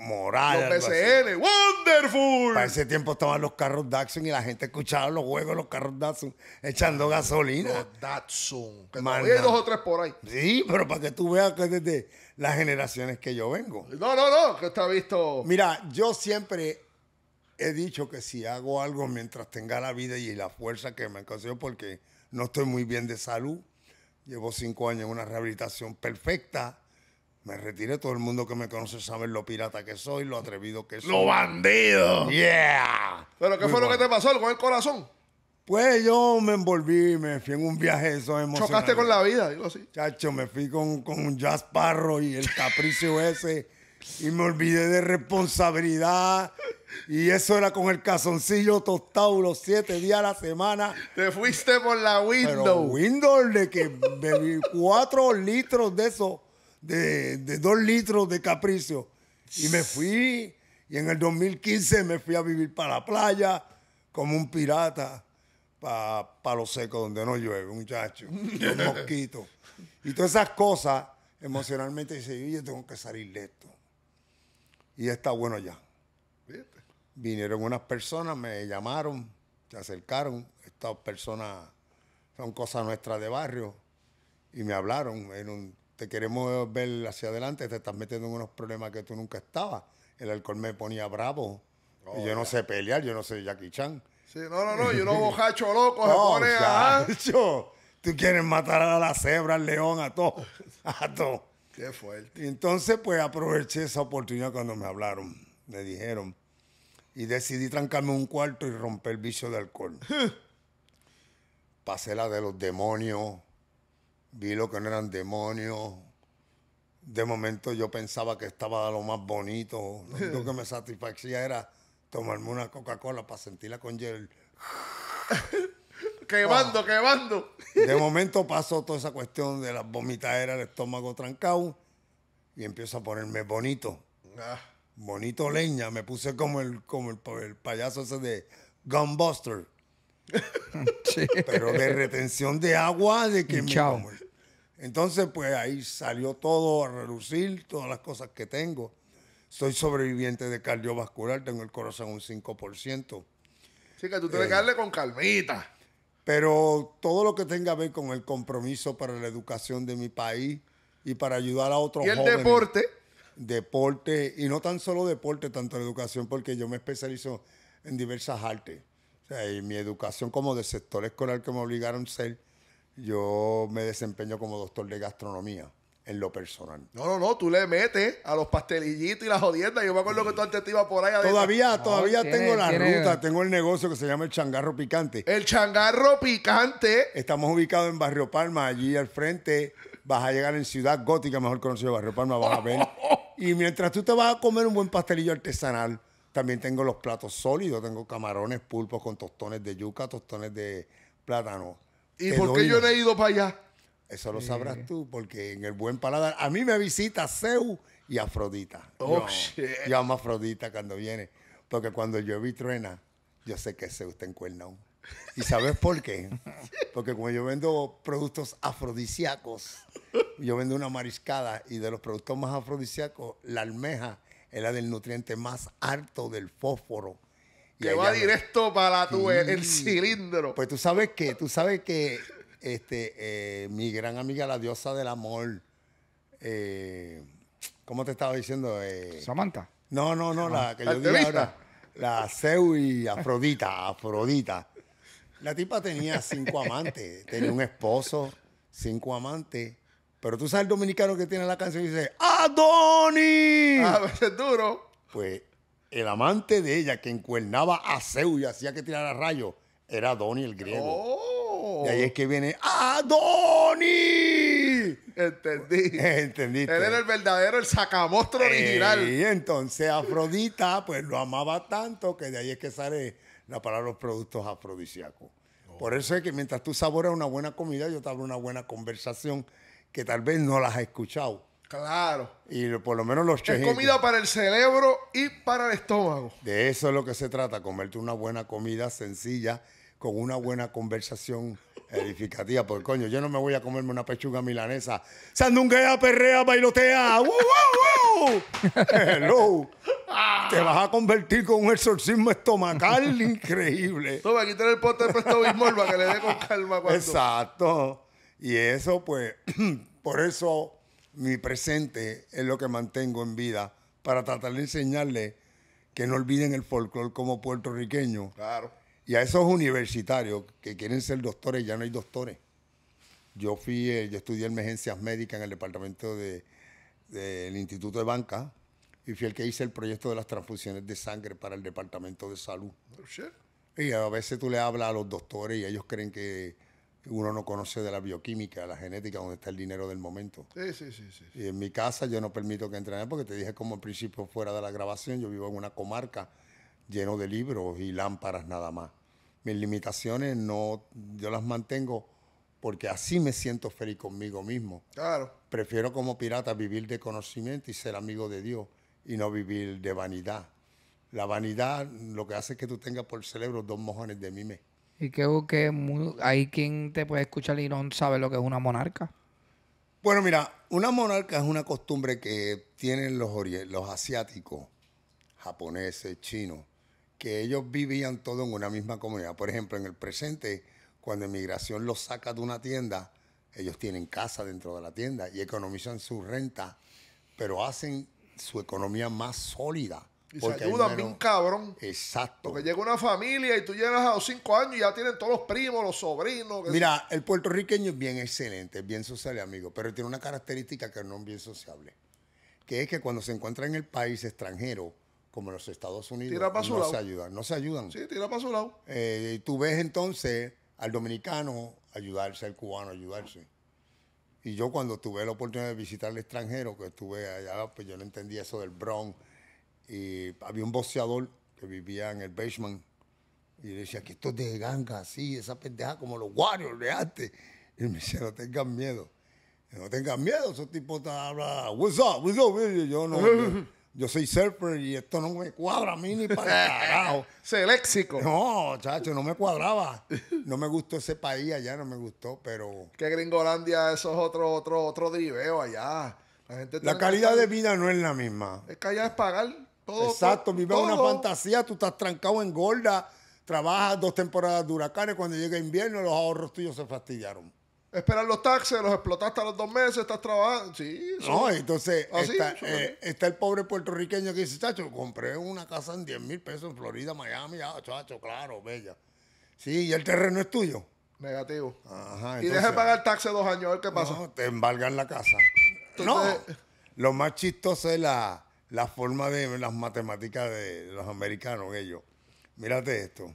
Morales. Los wonderful. Para ese tiempo estaban los carros Datsun y la gente escuchaba los juegos los carros Datsun echando gasolina. Los Datsun. Que hay dos o tres por ahí. Sí, pero para que tú veas que desde las generaciones que yo vengo. No, no, no, que está visto. Mira, yo siempre he dicho que si hago algo mientras tenga la vida y la fuerza que me consigo porque no estoy muy bien de salud, llevo cinco años en una rehabilitación perfecta me retiré, todo el mundo que me conoce sabe lo pirata que soy, lo atrevido que soy. ¡Lo bandido! ¡Yeah! ¿Pero qué fue lo que te pasó? con el corazón? Pues yo me envolví, me fui en un viaje eso Chocaste con la vida, digo así. Chacho, me fui con, con un jazz parro y el capricio ese. Y me olvidé de responsabilidad. Y eso era con el casoncillo tostado los siete días a la semana. Te fuiste por la window. Pero window de que bebí cuatro litros de eso de, dos litros de capricio. Y me fui, y en el 2015 me fui a vivir para la playa como un pirata para pa los secos donde no llueve, muchacho, un <laughs> mosquito. Y todas esas cosas, emocionalmente dice, yo tengo que salir de esto. Y está bueno ya. Vinieron unas personas, me llamaron, se acercaron, estas personas son cosas nuestras de barrio, y me hablaron, en un, te queremos ver hacia adelante, te estás metiendo en unos problemas que tú nunca estabas. El alcohol me ponía bravo. y yo no sé pelear, yo no sé Jackie Chan. Sí, no, no, no, yo no bojacho loco se <laughs> no, pone Tú quieres matar a la cebra, al león, a todo. <laughs> A todo. Qué fuerte. Y entonces, pues aproveché esa oportunidad cuando me hablaron, me dijeron. Y decidí trancarme un cuarto y romper el vicio de alcohol. <laughs> Pasé la de los demonios, vi lo que no eran demonios. De momento yo pensaba que estaba lo más bonito. Lo único que me satisfacía era tomarme una Coca-Cola para sentirla con gel <laughs> quemando, quevando ah. quemando. De momento pasó toda esa cuestión de las era el estómago trancado y empiezo a ponerme bonito. Ah. Bonito leña, me puse como el, como el payaso ese de Gunbuster. <laughs> Pero de retención de agua, de que... Entonces, pues ahí salió todo a relucir, todas las cosas que tengo. Soy sobreviviente de cardiovascular, tengo el corazón un 5%. sí que tú tienes que darle con calmita. Pero todo lo que tenga que ver con el compromiso para la educación de mi país y para ayudar a otros jóvenes. Y el deporte. Deporte, y no tan solo deporte, tanto la educación, porque yo me especializo en diversas artes y mi educación como de sector escolar que me obligaron a ser, yo me desempeño como doctor de gastronomía en lo personal. No, no, no, tú le metes a los pastelillitos y las jodiendas. Yo me acuerdo que tú antes te ibas por ahí. A todavía, todavía tengo la ruta, tengo el negocio que se llama el Changarro Picante. El Changarro Picante. Estamos ubicados en Barrio Palma, allí al frente. Vas a llegar en Ciudad Gótica, mejor conocido Barrio Palma, vas a ver. <laughs> Y mientras tú te vas a comer un buen pastelillo artesanal, también tengo los platos sólidos, tengo camarones, pulpos con tostones de yuca, tostones de plátano. ¿Y por qué yo no he ido para allá? Eso lo sabrás tú, porque en el buen paladar a mí me visita Zeus y Afrodita. Oh, yo, amo Afrodita cuando viene, porque cuando yo y truena, yo sé que Zeus está en aún. ¿Y sabes por qué? <laughs> Porque como yo vendo productos afrodisíacos, yo vendo una mariscada y de los productos más afrodisíacos, la almeja era del nutriente más alto del fósforo. Y que va directo para tu, el, cilindro. Pues tú sabes que, tú sabes que este, eh, mi gran amiga, la diosa del amor, eh, ¿cómo te estaba diciendo? Eh, Samantha. No, no, no, la que yo ah, digo ahora, la Zeu y Afrodita, Afrodita. La tipa tenía cinco amantes, tenía un esposo, cinco amantes, pero tú sabes el dominicano que tiene la canción y dice, ¡Adoni! A ah, veces duro. Pues el amante de ella que encuernaba a Zeus y hacía que tirara rayos era Adoni el griego. Oh. Y ahí es que viene ¡Adoni! Entendí. Entendiste. Él era el verdadero, el sacamostro original. Y entonces Afrodita, pues lo amaba tanto que de ahí es que sale la palabra los productos afrodisíacos. Por eso es que mientras tú saboreas una buena comida, yo te hablo una buena conversación que tal vez no las has escuchado. Claro. Y por lo menos los chejitos. Es comida para el cerebro y para el estómago. De eso es lo que se trata, comerte una buena comida sencilla con una buena conversación <laughs> edificativa. Porque coño, yo no me voy a comerme una pechuga milanesa. Sandunguea, perrea, bailotea. ¡Wow, wow, wow! <laughs> Hello. Te vas a convertir con un exorcismo estomacal increíble. Toma, quitar el pote de Presto Bismol para que le dé con calma. Exacto. Y eso, pues, <clears throat> por eso mi presente es lo que mantengo en vida, para tratar de enseñarles que no olviden el folclore como puertorriqueño. Claro. Y a esos universitarios que quieren ser doctores, ya no hay doctores. Yo fui, eh, yo estudié emergencias médicas en el departamento del de, Instituto de Banca y fui el que hice el proyecto de las transfusiones de sangre para el departamento de salud. Oh, y a veces tú le hablas a los doctores y ellos creen que uno no conoce de la bioquímica, la genética, donde está el dinero del momento. Sí, sí, sí, sí. Y en mi casa yo no permito que entren, porque te dije como al principio fuera de la grabación, yo vivo en una comarca lleno de libros y lámparas nada más. Mis limitaciones no, yo las mantengo porque así me siento feliz conmigo mismo. Claro. Prefiero como pirata vivir de conocimiento y ser amigo de Dios y no vivir de vanidad. La vanidad lo que hace es que tú tengas por cerebro dos mojones de mime. Y creo que hay quien te puede escuchar y no sabe lo que es una monarca. Bueno, mira, una monarca es una costumbre que tienen los, asiáticos, japoneses, chinos, que ellos vivían todos en una misma comunidad. Por ejemplo, en el presente, cuando inmigración los saca de una tienda, ellos tienen casa dentro de la tienda y economizan su renta, pero hacen su economía más sólida y se ayudan bien cabrón. Exacto. Porque llega una familia y tú llegas a los cinco años y ya tienen todos los primos, los sobrinos. Mira, el puertorriqueño es bien excelente, es bien sociable, amigo, pero tiene una característica que no es bien sociable, que es que cuando se encuentra en el país extranjero, como en los Estados Unidos, no se ayudan. No se ayudan. Sí, tira para su lado. y eh, tú ves entonces al dominicano ayudarse, al cubano ayudarse. Y yo cuando tuve la oportunidad de visitar al extranjero, que estuve allá, pues yo no entendía eso del Bronx y había un boxeador que vivía en el basement y le decía que esto es de ganga, así, esa pendeja como los Warriors de arte. Y me decía, no tengan miedo. No tengan miedo, esos tipos te hablan, what's up, what's up, yo soy surfer y esto no me cuadra a mí ni para nada. <laughs> ese léxico. No, chacho, no me cuadraba. No me gustó ese país allá, no me gustó, pero. Que Gringolandia, eso es otro, otro, otro driveo allá. La, calidad de vida no es la misma. Es que allá es pagar. Exacto, vive una fantasía, tú estás trancado en gorda, trabajas dos temporadas de huracanes, cuando llega invierno los ahorros tuyos se fastidiaron. Esperan los taxes, los explotaste a los dos meses, estás trabajando. Sí, No, entonces ah, eh, está, el pobre puertorriqueño que dice, chacho, compré una casa en 10 mil pesos en Florida, Miami, ah, chacho, claro, bella. Sí, y el terreno es tuyo. Negativo. Ajá, y deje de pagar taxe dos años, a ver qué pasa. No, te embargan la casa. no, lo más chistoso es la la forma de las matemáticas de los americanos, ellos. Mírate esto.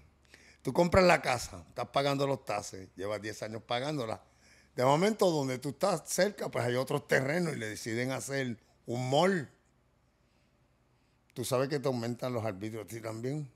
Tú compras la casa, estás pagando los tases, llevas 10 años pagándola. De momento, donde tú estás cerca, pues hay otros terrenos y le deciden hacer un mall. Tú sabes que te aumentan los arbitrios a ti también.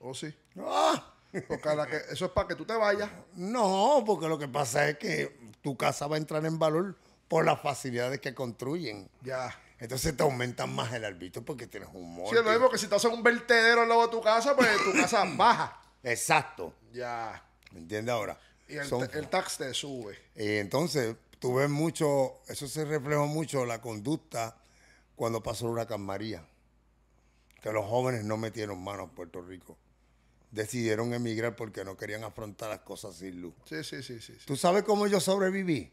¿Oh, sí? ¡Ah! eso es para que tú te vayas. No, porque lo que pasa es que tu casa va a entrar en valor por las facilidades que construyen. Ya. Entonces te aumentan más el arbitrio porque tienes un mono. Sí, es lo que si te haces un vertedero al lado de tu casa, pues tu casa <coughs> baja. Exacto. Ya. ¿Me entiendes ahora? Y el, tax te sube. Y entonces tú ves mucho, eso se reflejó mucho la conducta cuando pasó el huracán María. Que los jóvenes no metieron mano a Puerto Rico. Decidieron emigrar porque no querían afrontar las cosas sin luz. sí, sí, sí. sí. ¿Tú sabes cómo yo sobreviví?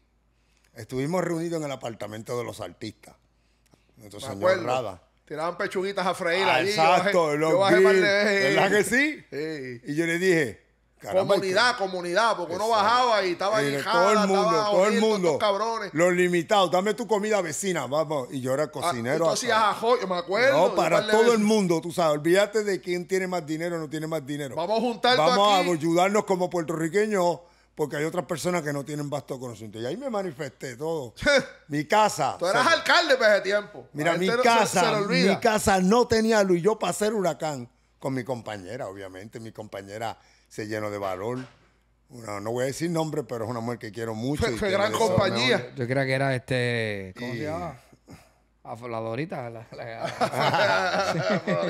Estuvimos reunidos en el apartamento de los artistas nuestro señor Rada. Tiraban pechuguitas a freír ah, Exacto, yo bajé, los ¿Verdad que sí? sí? Y yo le dije. comunidad, comunidad, porque uno bajaba y estaba ahí. Todo el mundo, todo el mundo. Los limitados, dame tu comida vecina, vamos. Y yo era ah, cocinero. ajo, yo me acuerdo. No, para todo el mundo, tú sabes. Olvídate de quién tiene más dinero o no tiene más dinero. Vamos a juntarnos. Vamos a ayudarnos como puertorriqueños porque hay otras personas que no tienen vasto conocimiento. Y ahí me manifesté todo. <laughs> mi casa. Tú eras alcalde para ese tiempo. Mira, mi casa, no, mi casa no tenía luz. Yo pasé el huracán con mi compañera, obviamente. Mi compañera se llenó de valor. no voy a decir nombre, pero es una mujer que quiero mucho. Fue, gran compañía. Yo creo que era este. ¿Cómo se llama? Afladorita. <laughs>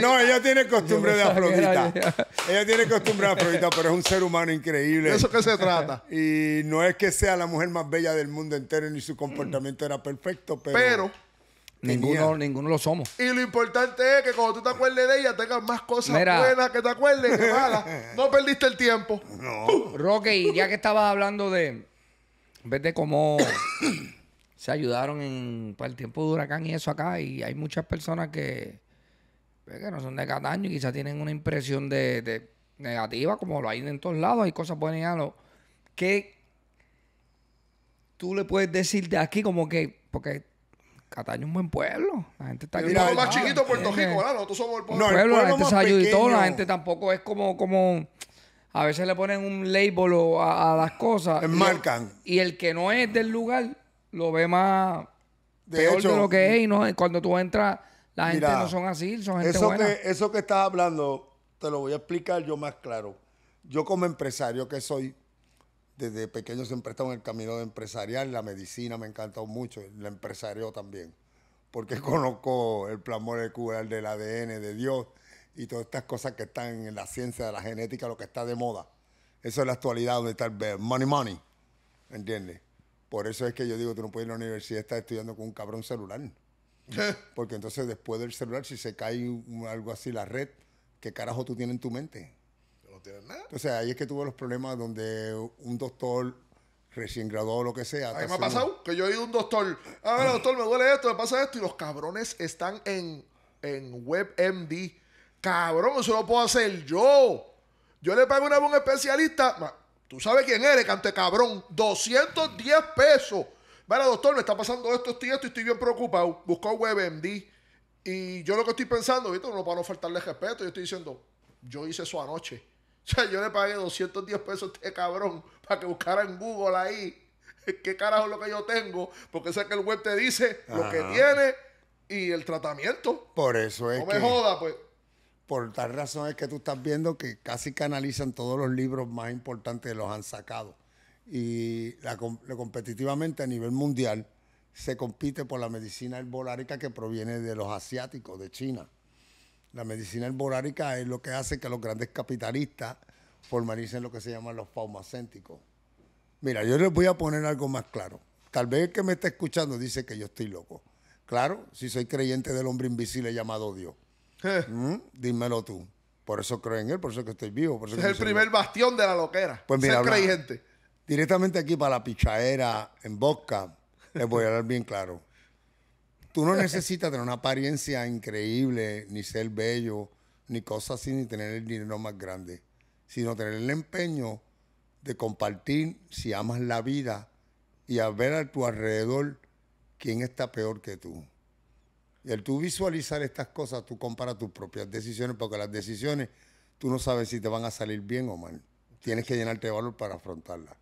no, ella tiene costumbre de afrodita. ella tiene costumbre de afrodita, pero es un ser humano increíble. ¿De eso que se trata? Y no es que sea la mujer más bella del mundo entero, ni su comportamiento era perfecto, pero... pero Ninguno, ninguno lo somos. Y lo importante es que cuando tú te acuerdes de ella, tengas más cosas buenas que te acuerdes que malas. No perdiste el tiempo. No. Roque, ya que estabas hablando de. Vete como se ayudaron en, para el tiempo de huracán y eso acá. Y hay muchas personas que, pues, que no son de Cataño y quizás tienen una impresión de, negativa, como lo hay en todos lados. Hay cosas buenas y tú le puedes decir de aquí? Como que, porque Cataño es un buen pueblo. La gente está aquí. Mira, más chiquito Puerto Rico, ¿verdad? somos el pueblo. No, el pueblo, la gente la gente tampoco es como, como. A veces le ponen un label a, a las cosas. Enmarcan. Y, y el que no es del lugar lo ve más de lo que es y no cuando tú entras la gente no son así, son gente eso Que, eso que estás hablando te lo voy a explicar yo más claro. Yo como empresario que soy, desde pequeño siempre he estado en el camino de empresarial, la medicina me ha encantado mucho, el empresario también, porque <laughs> conozco el plan molecular del ADN de Dios y todas estas cosas que están en la ciencia de la genética, lo que está de moda. Eso es la actualidad donde está el money money, ¿entiendes? Por eso es que yo digo, tú no puedes ir a la universidad estar estudiando con un cabrón celular. <laughs> Porque entonces después del celular, si se cae algo así la red, ¿qué carajo tú tienes en tu mente? No tienes nada. Entonces ahí es que tuve los problemas donde un doctor recién graduado o lo que sea. ¿Qué me ha pasado que yo he ido a un doctor, ah, a ver, doctor, me duele esto, me pasa esto, y los cabrones están en, en WebMD. Cabrón, eso lo puedo hacer yo. Yo le pago una buena especialista. Tú sabes quién eres, cante cabrón. 210 pesos. Mira, doctor, me está pasando esto, estoy, esto, y estoy bien preocupado. Buscó WebMD. Y yo lo que estoy pensando, ¿viste? No, para no faltarle respeto, yo estoy diciendo, yo hice eso anoche. <laughs> O sea, yo le pagué 210 pesos a este cabrón para que buscara en Google ahí <laughs> qué carajo es lo que yo tengo, porque sé que el web te dice lo que tiene y el tratamiento. Por eso es. No me joda, pues por tal razón es que tú estás viendo que casi canalizan todos los libros más importantes, los han sacado. Y competitivamente a nivel mundial se compite por la medicina herbolárica que proviene de los asiáticos, de China. La medicina herbolárica es lo que hace que los grandes capitalistas formalicen lo que se llaman los paumacénticos. Mira, yo les voy a poner algo más claro. Tal vez el que me está escuchando dice que yo estoy loco. Claro, si soy creyente del hombre invisible llamado Dios. Mm, dímelo tú. Por eso creo en él, por eso que estoy vivo. Por es el primer bastión de la loquera. Pues mira, Directamente aquí para la pichadera en Bosca, les voy a dar bien claro. Tú no necesitas tener una apariencia increíble, ni ser bello, ni cosas así, ni tener el dinero más grande, sino tener el empeño de compartir si amas la vida y a ver a tu alrededor quién está peor que tú. Y al tú visualizar estas cosas, tú comparas tus propias decisiones, porque las decisiones tú no sabes si te van a salir bien o mal. Tienes que llenarte de valor para afrontarlas.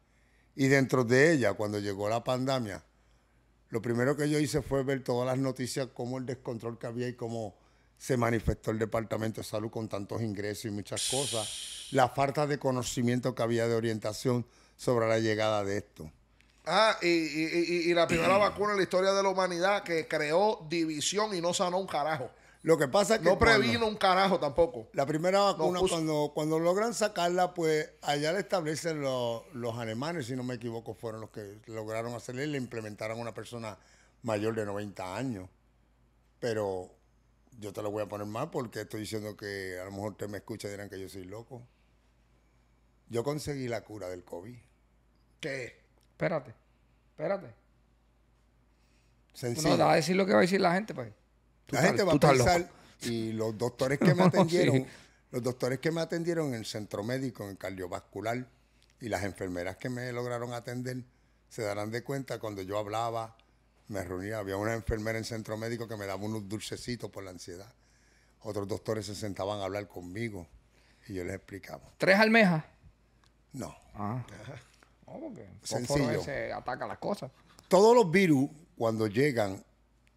Y dentro de ella, cuando llegó la pandemia, lo primero que yo hice fue ver todas las noticias, cómo el descontrol que había y cómo se manifestó el Departamento de Salud con tantos ingresos y muchas cosas, la falta de conocimiento que había de orientación sobre la llegada de esto. Ah, y, la primera <clears throat> vacuna en la historia de la humanidad que creó división y no sanó un carajo. Lo que pasa es que. No previno un carajo tampoco. La primera vacuna, cuando, cuando logran sacarla, pues allá la establecen los, los alemanes, si no me equivoco, fueron los que lograron hacerle y le implementaron a una persona mayor de 90 años. Pero yo te lo voy a poner mal porque estoy diciendo que a lo mejor usted me escucha y dirán que yo soy loco. Yo conseguí la cura del COVID. ¿Qué? Espérate, espérate. Sencillo. No, da a decir lo que va a decir la gente, pues. la gente va a pensar, y los <laughs> doctores que me atendieron, los doctores que me atendieron en el centro médico, en el cardiovascular, y las enfermeras que me lograron atender, se darán de cuenta cuando yo hablaba, me reunía, había una enfermera en el centro médico que me daba unos dulcecitos por la ansiedad. Otros doctores se sentaban a hablar conmigo y yo les explicaba. ¿Tres almejas? No. Ah. No, porque Sencillo. se ataca las cosas. Todos los virus, cuando llegan,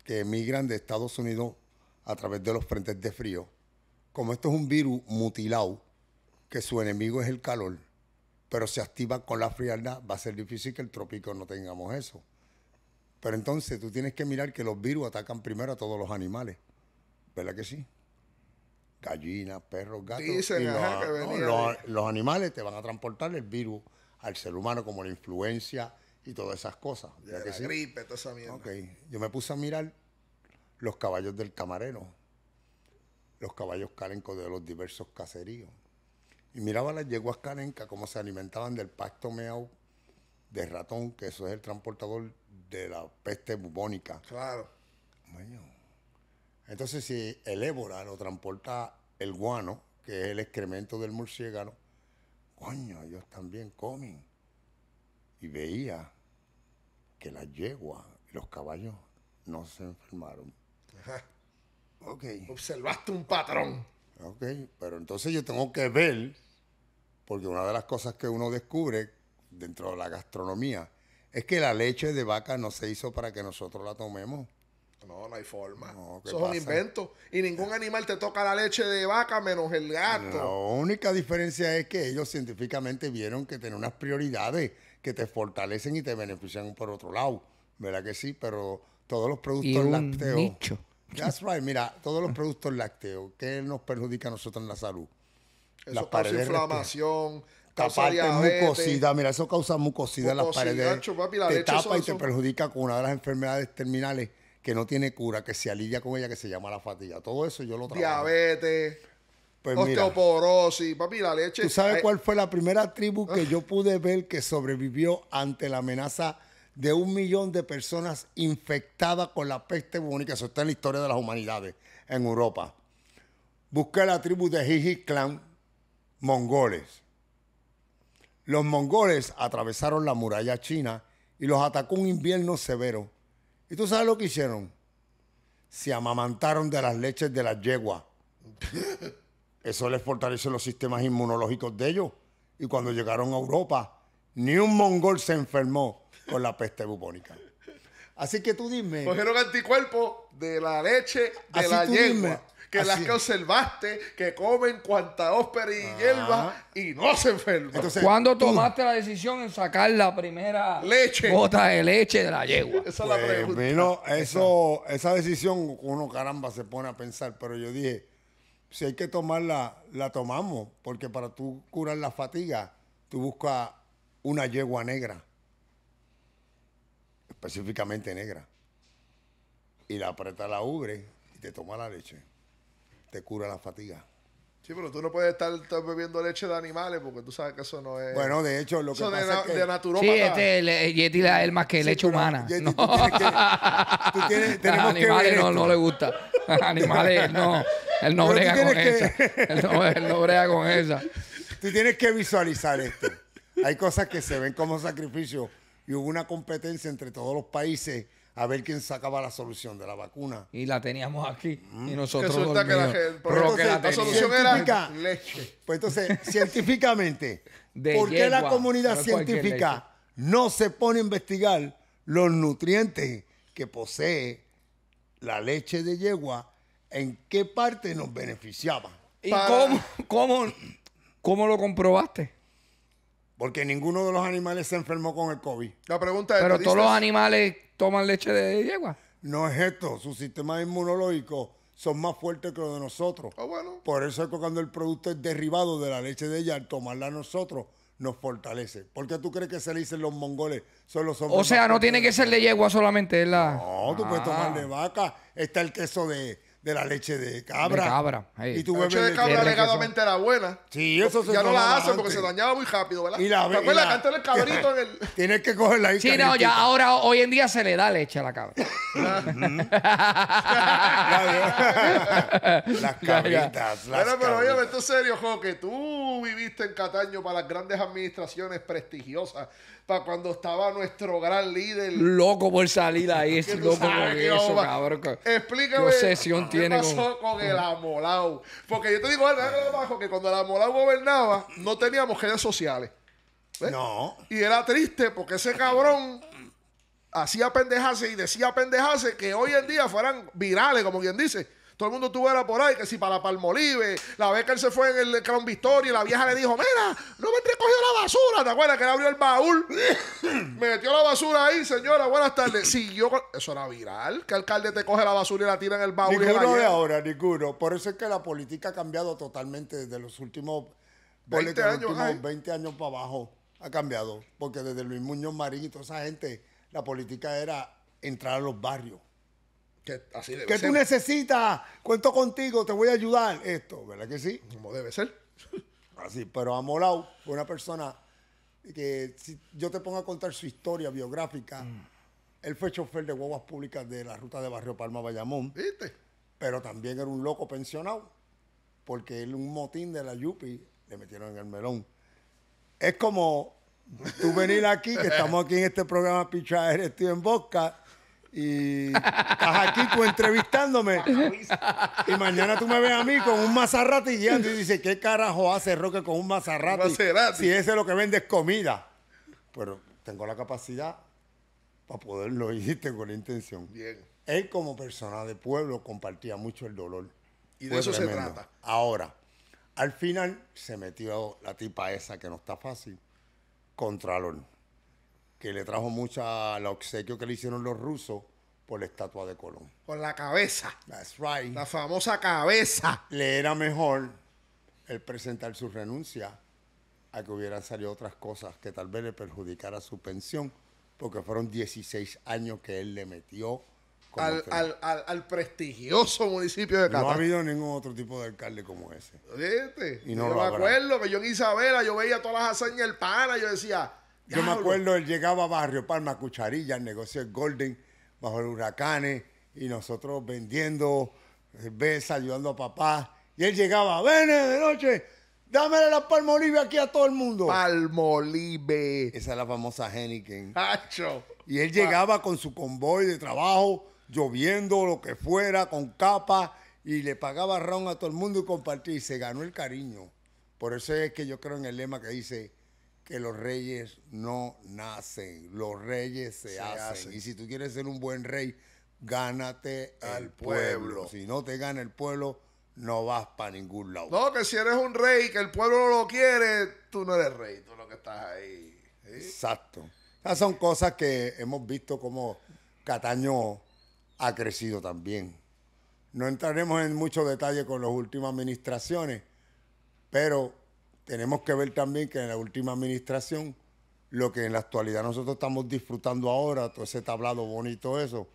que emigran de Estados Unidos a través de los frentes de frío, como esto es un virus mutilado, que su enemigo es el calor, pero se activa con la frialdad, va a ser difícil que el trópico no tengamos eso. Pero entonces tú tienes que mirar que los virus atacan primero a todos los animales. ¿Verdad que sí? Gallinas, perros, gatos. los, animales te van a transportar el virus al ser humano, como la influencia y todas esas cosas. Ya la gripe, toda esa mierda. Yo me puse a mirar los caballos del camarero, los caballos calencos de los diversos caseríos. Y miraba las yeguas calencas como se alimentaban del pacto meau de ratón, que eso es el transportador de la peste bubónica. Claro. Entonces, si el ébola lo transporta el guano, que es el excremento del murciélago, coño, ellos también comen. Y veía que la yegua y los caballos no se enfermaron. Observaste un patrón. Ok, pero entonces yo tengo que ver, porque una de las cosas que uno descubre dentro de la gastronomía es que la leche de vaca no se hizo para que nosotros la tomemos. No, no hay forma. son Eso es un invento. Y ningún animal te toca la leche de vaca menos el gato. La única diferencia es que ellos científicamente vieron que tienen unas prioridades que te fortalecen y te benefician por otro lado. ¿Verdad que sí? Pero todos los productos y un lácteos. That's right. Mira, todos los productos lácteos, ¿qué nos perjudica a nosotros en la salud? Eso causa inflamación, causa mucosidad. Mira, eso causa mucosidad, en las paredes. la te tapa y te perjudica con una de las enfermedades terminales que no tiene cura, que se alivia con ella, que se llama la fatiga. Todo eso yo lo trabajo. Diabetes. Pues osteoporosis, papi, la leche. ¿Tú sabes cuál fue la primera tribu que <laughs> yo pude ver que sobrevivió ante la amenaza de un millón de personas infectadas con la peste bubónica? Eso está en la historia de las humanidades en Europa. Busqué la tribu de Jiji Clan, mongoles. Los mongoles atravesaron la muralla china y los atacó un invierno severo. ¿Y tú sabes lo que hicieron? Se amamantaron de las leches de las yeguas. <laughs> Eso les fortaleció los sistemas inmunológicos de ellos. Y cuando llegaron a Europa, ni un mongol se enfermó con la peste bubónica. Así que tú dime. Cogieron anticuerpos de la leche de la yegua que las que observaste, que comen cuanta óspera y ah. hierba y no se enferman. ¿Cuándo tomaste la decisión en sacar la primera leche. gota de leche de la yegua? Esa es la pues, pregunta. eso, esa decisión uno caramba se pone a pensar, pero yo dije, si hay que tomarla, la tomamos, porque para tú curar la fatiga, tú buscas una yegua negra, específicamente negra, y la apretas la ubre y te toma la leche te cura la fatiga. Sí, pero tú no puedes estar, bebiendo leche de animales porque tú sabes que eso no es. Bueno, de hecho, lo que pasa es que... de naturópata. Sí, este, el, Yeti la él más que leche humana. no. tú animales no, no le gusta. animales no. Él no brega con que... <laughs> Él no, brega con esa. Tú tienes que visualizar esto. Hay cosas que se ven como sacrificio y hubo una competencia entre todos los países a ver quién sacaba la solución de la vacuna. Y la teníamos aquí. Mm. Y nosotros. Resulta que la, la, solución era leche. Pues entonces, <laughs> científicamente, ¿por qué la comunidad científica no se pone a investigar los nutrientes que posee la leche de yegua? ¿En qué parte nos beneficiaba? ¿Y cómo, cómo lo comprobaste? Porque ninguno de los animales se enfermó con el COVID. La pregunta es... Pero todos los animales toman leche de yegua. No es esto. Su sistema inmunológico son más fuertes que los de nosotros. Ah, bueno. Por eso es que cuando el producto es derribado de la leche de ella, al tomarla nosotros, nos fortalece. ¿Por qué tú crees que se le dicen los mongoles? Son los O sea, no tiene que ser de yegua solamente, No, tú puedes ah. tomar de vaca. Está el queso de de la leche de cabra. De cabra. Y tu leche de cabra alegadamente era buena. Sí, eso se Ya no la hacen porque se dañaba muy rápido, ¿verdad? Y la, ¿Te acuerdas? Cantar el cabrito en el... <laughs> Tienes que cogerla ahí. Sí, no, ya ahora, hoy en día se le da leche a la cabra. <laughs> las cabritas. Las pero oye, esto es serio, Joque que tú viviste en Cataño para las grandes administraciones prestigiosas para cuando estaba nuestro gran líder. Loco por salir ahí, es loco eso, cabrón. Explícame. ¿Qué obsesión tiene pasó con, el amolao? Porque yo te digo algo que cuando el amolao gobernaba, no teníamos redes sociales. No. Y era triste porque ese cabrón hacía pendejase y decía pendejase que hoy en día fueran virales, como quien dice. Todo el mundo tuvo era por ahí que si para Palmolive, la vez que él se fue en el Crown Victoria la vieja le dijo, mira, no me recogió la basura, ¿te acuerdas? Que le abrió el baúl, <coughs> metió la basura ahí, señora, buenas tardes. Siguió yo, Eso era viral, que el alcalde te coge la basura y la tira en el baúl. Ninguno de ahora, ninguno. Por eso es que la política ha cambiado totalmente desde los últimos 20, años, 20 años para abajo. Ha cambiado, porque desde Luis Muñoz Marín y toda esa gente, la política era entrar a los barrios que ¿Qué tú necesitas? Cuento contigo, te voy a ayudar. Esto, ¿verdad que sí? Como debe ser. <laughs> Así, pero Amolau fue una persona que si yo te pongo a contar su historia biográfica, mm. él fue chofer de guaguas públicas de la ruta de Barrio Palma Bayamón. ¿Viste? Pero también era un loco pensionado, porque él un motín de la Yupi le metieron en el melón. Es como tú venir aquí, que estamos aquí en este programa Pichar, estoy en Bosca y estás aquí entrevistándome y mañana tú me ves a mí con un mazarrate y dice ¿qué carajo hace Roque con un mazarrate? si ese es lo que vende es comida pero tengo la capacidad para poderlo ir tengo la intención él como persona de pueblo compartía mucho el dolor y de eso se trata ahora al final se metió la tipa esa que no está fácil contra Lorne que le trajo mucho al obsequio que le hicieron los rusos por la estatua de Colón. Con la cabeza. That's right. La famosa cabeza. Le era mejor el presentar su renuncia a que hubieran salido otras cosas que tal vez le perjudicara su pensión, porque fueron 16 años que él le metió al, prestigioso municipio de Cataluña. No ha habido ningún otro tipo de alcalde como ese. ¿Viste? Y no yo me acuerdo que yo en Isabela, yo veía todas las hazañas del pana, yo decía, yo me acuerdo, él llegaba a Barrio Palma, Cucharilla, el negocio Golden, bajo los huracanes, y nosotros vendiendo cerveza, eh, ayudando a papá. Y él llegaba, ven de noche, dámele la palmolive aquí a todo el mundo. Palmolive. Esa es la famosa Henneken. ¡Hacho! Y él llegaba con su convoy de trabajo, lloviendo, lo que fuera, con capa, y le pagaba ron a todo el mundo y compartía, y se ganó el cariño. Por eso es que yo creo en el lema que dice que los reyes no nacen, los reyes se, hacen. Y si tú quieres ser un buen rey, gánate al pueblo. Si no te gana el pueblo, no vas para ningún lado. No, que si eres un rey que el pueblo no lo quiere, tú no eres rey, tú lo que estás ahí. Exacto. Esas son cosas que hemos visto como Cataño ha crecido también. No entraremos en mucho detalle con las últimas administraciones, pero tenemos que ver también que en la última administración, lo que en la actualidad nosotros estamos disfrutando ahora, todo ese tablado bonito, eso,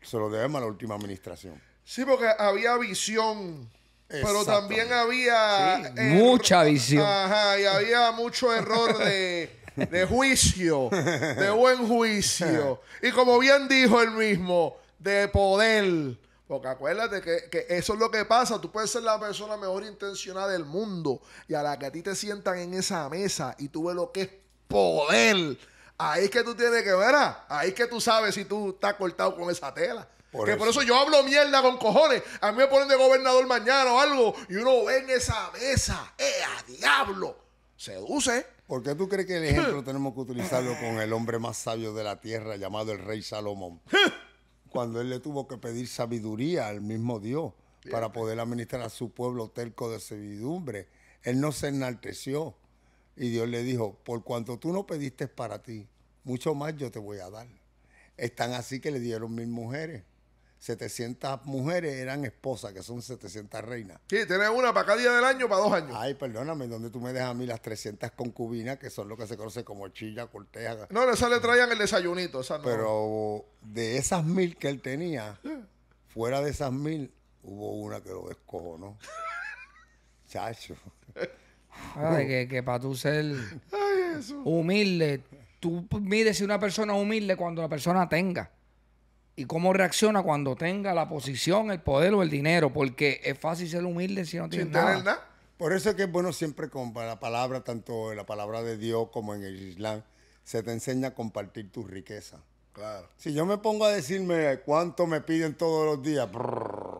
se lo debemos a la última administración. Sí, porque había visión. Pero también había... mucha visión. Ajá, y había mucho error de, <laughs> de juicio, de buen juicio. <laughs> Y como bien dijo él mismo, de poder. Porque acuérdate que, que, eso es lo que pasa. Tú puedes ser la persona mejor intencionada del mundo y a la que a ti te sientan en esa mesa y tú ves lo que es poder. Ahí es que tú tienes que ver, ahí es que tú sabes si tú estás cortado con esa tela. porque que por eso yo hablo mierda con cojones. A mí me ponen de gobernador mañana o algo y uno ve en esa mesa. ¡Eh, a diablo! Seduce. ¿Por qué tú crees que el ejemplo tenemos que utilizarlo con el hombre más sabio de la tierra llamado el rey Salomón? <laughs> ¡Eh! cuando él le tuvo que pedir sabiduría al mismo Dios para poder administrar a su pueblo terco de servidumbre. Él no se enalteció y Dios le dijo, por cuanto tú no pediste para ti, mucho más yo te voy a dar. Están así que le dieron mil mujeres 700 mujeres eran esposas, que son 700 reinas. Sí, tienes una para cada día del año, para dos años. Ay, perdóname, ¿dónde tú me dejas a mí las 300 concubinas, que son lo que se conoce como chilla, corteja? No, esa le traían el desayunito, esa Pero de esas mil que él tenía, fuera de esas mil, hubo una que lo no <laughs> Chacho. Ay, que, para tú ser humilde, tú mides si una persona humilde cuando la persona tenga y cómo reacciona cuando tenga la posición, el poder o el dinero, porque es fácil ser humilde si no tienes nada. Verdad. Por eso es que es bueno siempre con la palabra, tanto en la palabra de Dios como en el Islam, se te enseña a compartir tu riqueza. Claro. Si yo me pongo a decirme cuánto me piden todos los días,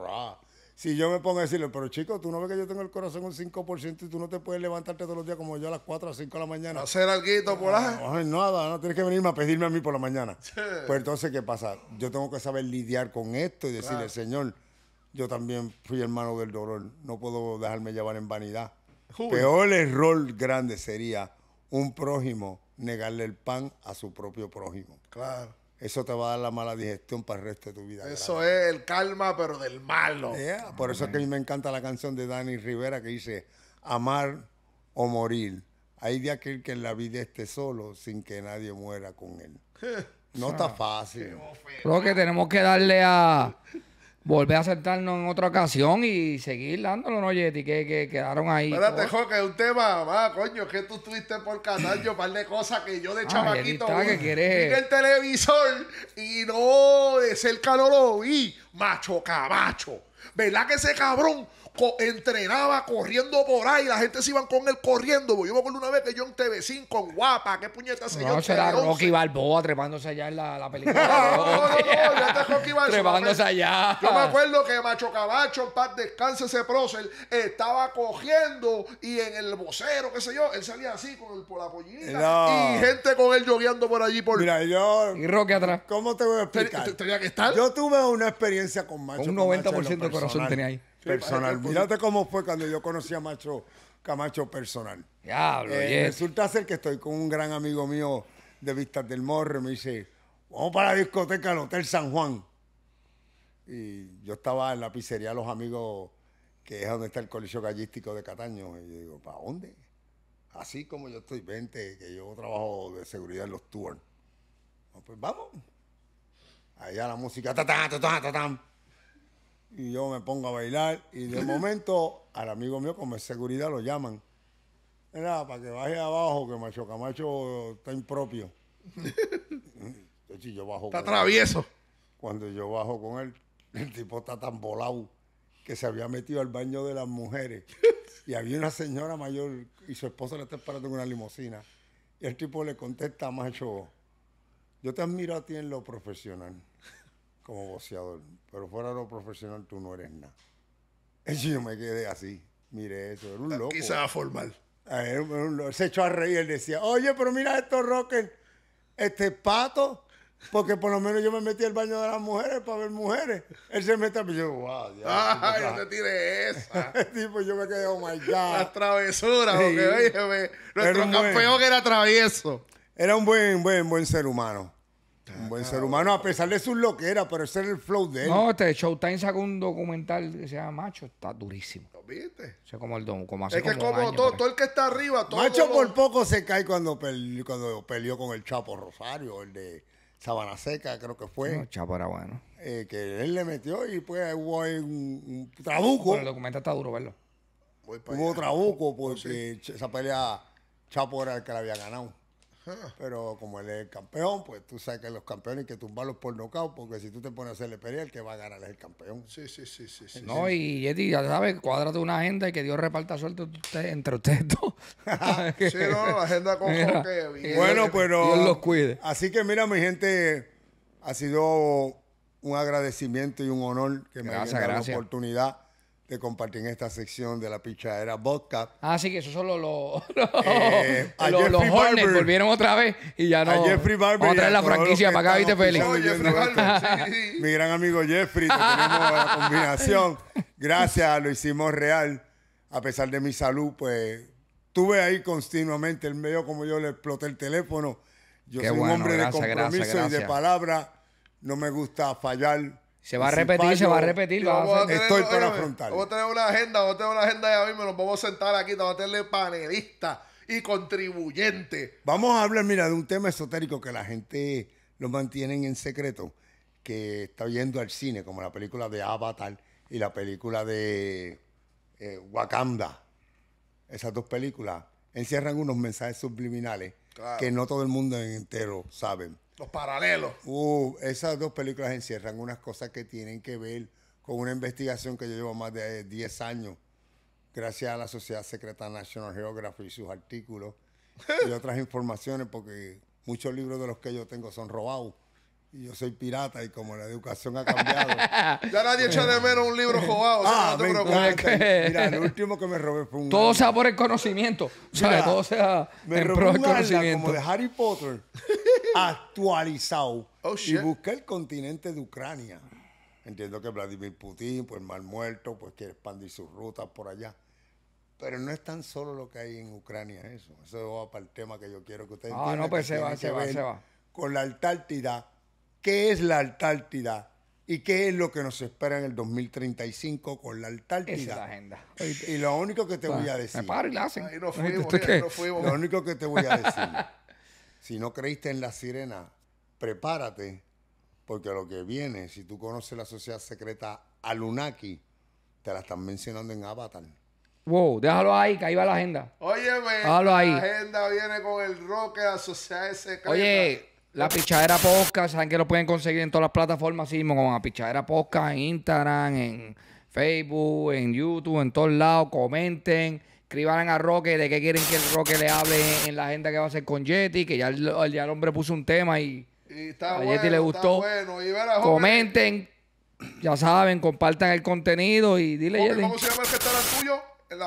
ah, si yo me pongo a decirle, pero chico, tú no ves que yo tengo el corazón un 5% y tú no te puedes levantarte todos los días como yo a las 4 o 5 de la mañana. Hacer algo por ahí. No, nada, no tienes que venirme a pedirme a mí por la mañana. Pues entonces, ¿qué pasa? Yo tengo que saber lidiar con esto y decirle, Señor, yo también fui hermano del dolor, no puedo dejarme llevar en vanidad. Peor error grande sería un prójimo negarle el pan a su propio prójimo. Claro eso te va a dar la mala digestión para el resto de tu vida. Eso es el calma, pero del malo. por eso es que a mí me encanta la canción de Dani Rivera que dice, amar o morir. Hay de aquel que en la vida esté solo sin que nadie muera con él. <laughs> No está ah. fácil. Creo que tenemos que darle a, volver a acertarnos en otra ocasión y seguir dándolo, ¿no, Yeti? Que, quedaron ahí. Espérate, Jorge, un tema va, coño, que tú estuviste por canal un par de cosas que yo de chavaquito chamaquito en el televisor y no de cerca no lo vi, macho cabacho. ¿Verdad que ese cabrón entrenaba corriendo por ahí, la gente se iba con él corriendo. Yo me acuerdo una vez que yo en TV5, con guapa, qué puñeta se no, será Rocky Balboa trepándose allá en la, película. <laughs> no, no, no, ya está Rocky Balboa. <laughs> Trepándose allá. Yo me acuerdo que Macho Cabacho, en paz descanse ese prócer, estaba cogiendo y en el vocero, qué sé yo, él salía así con el, por la pollita Y gente con él lloviando por allí. por Mira, yo. Y Rocky atrás. ¿Cómo te voy a explicar? Tenía que estar. Yo tuve una experiencia con Macho. un 90% de corazón tenía ahí personal. Sí, eh, eh, cómo fue cuando yo conocí a Macho Camacho personal. Diablo, eh, Resulta ser que estoy con un gran amigo mío de Vistas del Morro. Me dice, vamos para la discoteca del Hotel San Juan. Y yo estaba en la pizzería Los Amigos, que es donde está el Colegio Gallístico de Cataño. Y yo digo, ¿para dónde? Así como yo estoy 20, que yo trabajo de seguridad en los tours. pues vamos. Allá la música, ta, ta, ta, y yo me pongo a bailar y de momento <laughs> al amigo mío es seguridad lo llaman. Era para que baje abajo que Macho Camacho está impropio. Entonces, <laughs> yo bajo está travieso. Cuando yo bajo con él, <laughs> el tipo está tan volado que se había metido al baño de las mujeres. Y había una señora mayor y su esposa le está esperando en una limusina. Y el tipo le contesta Macho, yo te admiro a ti en lo profesional como boxeador, pero fuera de lo profesional tú no eres nada. Y <laughs> yo me quedé así, mire eso, era un loco. Quizás formal. Ah, se echó a reír, él decía, oye, pero mira estos rockers, este pato, porque por lo menos yo me metí al baño de las mujeres para ver mujeres. Él se mete y yo, wow, ya. ¡Ay, te tiré esa! <laughs> tipo, yo me quedé, oh my God. Las travesuras, porque, oye, nuestro campeón que era travieso. Era un buen, buen, buen ser humano. Un buen ser humano, a pesar de sus loqueras, pero ese era el flow de él. No, este Showtime sacó un documental que se llama Macho, está durísimo. ¿Lo viste? como el don, como es que como, todo, todo, el que está arriba, todo Macho por poco se cae cuando, peleó, cuando peleó con el Chapo Rosario, el de Sabana Seca, creo que fue. No, Chapo era bueno. Eh, que él le metió y pues hubo ahí un, trabuco. el documental está duro, verlo. Hubo trabuco oh, porque esa pelea Chapo era el que la había ganado. Ah. Pero como él es el campeón, pues tú sabes que los campeones hay que tumbarlos por nocaut, porque si tú te pones a hacerle pelea, el que va a ganar es el campeón. Sí, sí, sí, sí. no, y Eddie ya sabes, cuádrate una agenda y que Dios reparta suerte entre ustedes dos. <laughs> sí, no, agenda con que Bueno, pero. Dios los cuide. Así que mira, mi gente, ha sido un agradecimiento y un honor que me hayan dado la oportunidad de compartir en esta sección de la pichadera vodka. Ah, sí, que eso solo <laughs> eh, los... los Hornets volvieron otra vez y ya no. A Jeffrey Barber. a la franquicia para acá, ¿viste, Félix? Mi gran amigo Jeffrey, tenemos la <laughs> combinación. Gracias, lo hicimos real. A pesar de mi salud, pues tuve ahí continuamente el medio como yo le exploté el teléfono. Yo soy un hombre de compromiso y de palabra. No me gusta fallar se va a repetir, se va a repetir. Vamos a Estoy para afrontar. Vamos a tener una agenda, vamos a tener una agenda mí mismo. Nos vamos a sentar aquí, vamos a tener panelistas y contribuyente. Vamos a hablar, mira, de un tema esotérico que la gente lo mantiene en secreto, que está viendo al cine, como la película de Avatar y la película de eh, Wakanda. Esas dos películas encierran unos mensajes subliminales que no todo el mundo entero sabe. Los paralelos. Uh, esas dos películas encierran unas cosas que tienen que ver con una investigación que yo llevo más de 10 años, gracias a la Sociedad Secreta National Geographic y sus artículos y otras informaciones, porque muchos libros de los que yo tengo son robados. Y yo soy pirata y como la educación ha cambiado. <laughs> ya nadie echa de menos un libro jugado. ah, <laughs> Mira, lo último que me robé fue un. Todo sea por el conocimiento. O sea, todo sea me robé un el conocimiento. como de Harry Potter <laughs> actualizado. Oh, y busqué el continente de Ucrania. Entiendo que Vladimir Putin, pues mal muerto, pues quiere expandir sus rutas por allá. Pero no es tan solo lo que hay en Ucrania eso. Eso va para el tema que yo quiero que ustedes Ah, no, pues se va, se va, se va. Con la Antártida qué es la Antártida y qué es lo que nos espera en el 2035 con la altártida? Esa agenda. Y, lo único que te voy a decir. Me y la hacen. no fuimos, no fuimos. Lo único que te voy a decir. <laughs> si no creíste en la sirena, prepárate, porque lo que viene, si tú conoces la sociedad secreta Alunaki, te la están mencionando en Avatar. Wow, déjalo ahí, que ahí va la agenda. Óyeme, la agenda viene con el rock la Sociedad Secreta. Oye, la Pichadera Podcast, saben que lo pueden conseguir en todas las plataformas, así como la Pichadera Podcast, en Instagram, en Facebook, en YouTube, en todos lados. Comenten, escriban a Roque de qué quieren que el Roque le hable en la agenda que va a hacer con Yeti, que ya el, hombre puso un tema y, a Yeti le gustó. Comenten, ya saben, compartan el contenido y dile Yeti. ¿Cómo se llama el restaurante tuyo?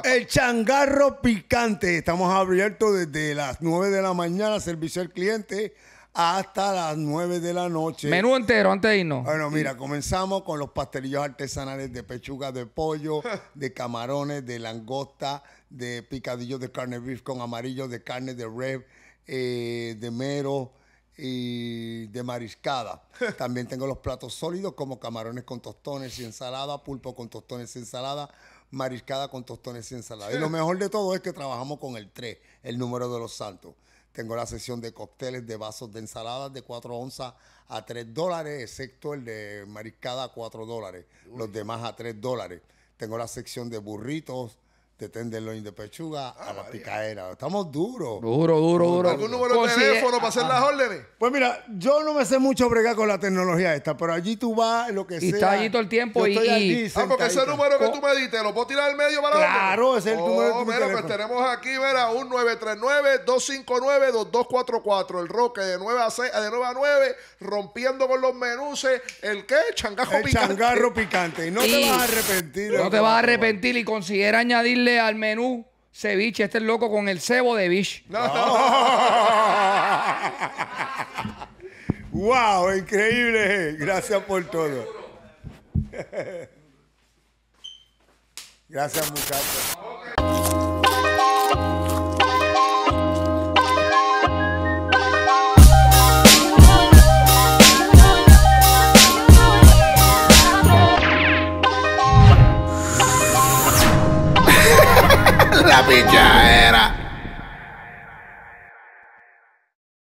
El changarro picante. Estamos abiertos desde las 9 de la mañana, servicio al cliente hasta las 9 de la noche. Menú entero antes de irnos. Bueno, mira, comenzamos con los pastelillos artesanales de pechuga de pollo, <laughs> de camarones, de langosta, de picadillos de carne beef con amarillo, de carne de rev, eh, de mero y de mariscada. <laughs> También tengo los platos sólidos como camarones con tostones y ensalada, pulpo con tostones y ensalada, mariscada con tostones y ensalada. Y lo <laughs> mejor de todo es que trabajamos con el 3, el número de los santos. Tengo la sección de cócteles de vasos de ensaladas de 4 onzas a 3 dólares, excepto el de mariscada a 4 dólares, los demás a 3 dólares. Tengo la sección de burritos, de tenderloin de pechuga ah, a la picadera. Estamos duros. Duro, duro, duro. ¿Algún número de pues teléfono para hacer las órdenes? Pues mira, yo no me sé mucho bregar con la tecnología esta, pero allí tú vas, lo que sea. Y está allí todo el tiempo. Yo y, estoy allí, ah, porque ese número que tú me diste, ¿lo puedo tirar al medio para Claro, ese es el número que oh, mira, pues tenemos aquí, mira, un 939-259-2244. El Roque de 9 a 6, de 9 rompiendo con los menuses, eh, ¿El qué? Changajo picante. Changarro picante. y No te vas a arrepentir. No te vas a arrepentir y considera añadirle al menú ceviche. Este es loco con el cebo de biche. <laughs> ¡Wow! Increíble. Gracias por todo. <laughs> Gracias, muchachos. Happy Giant!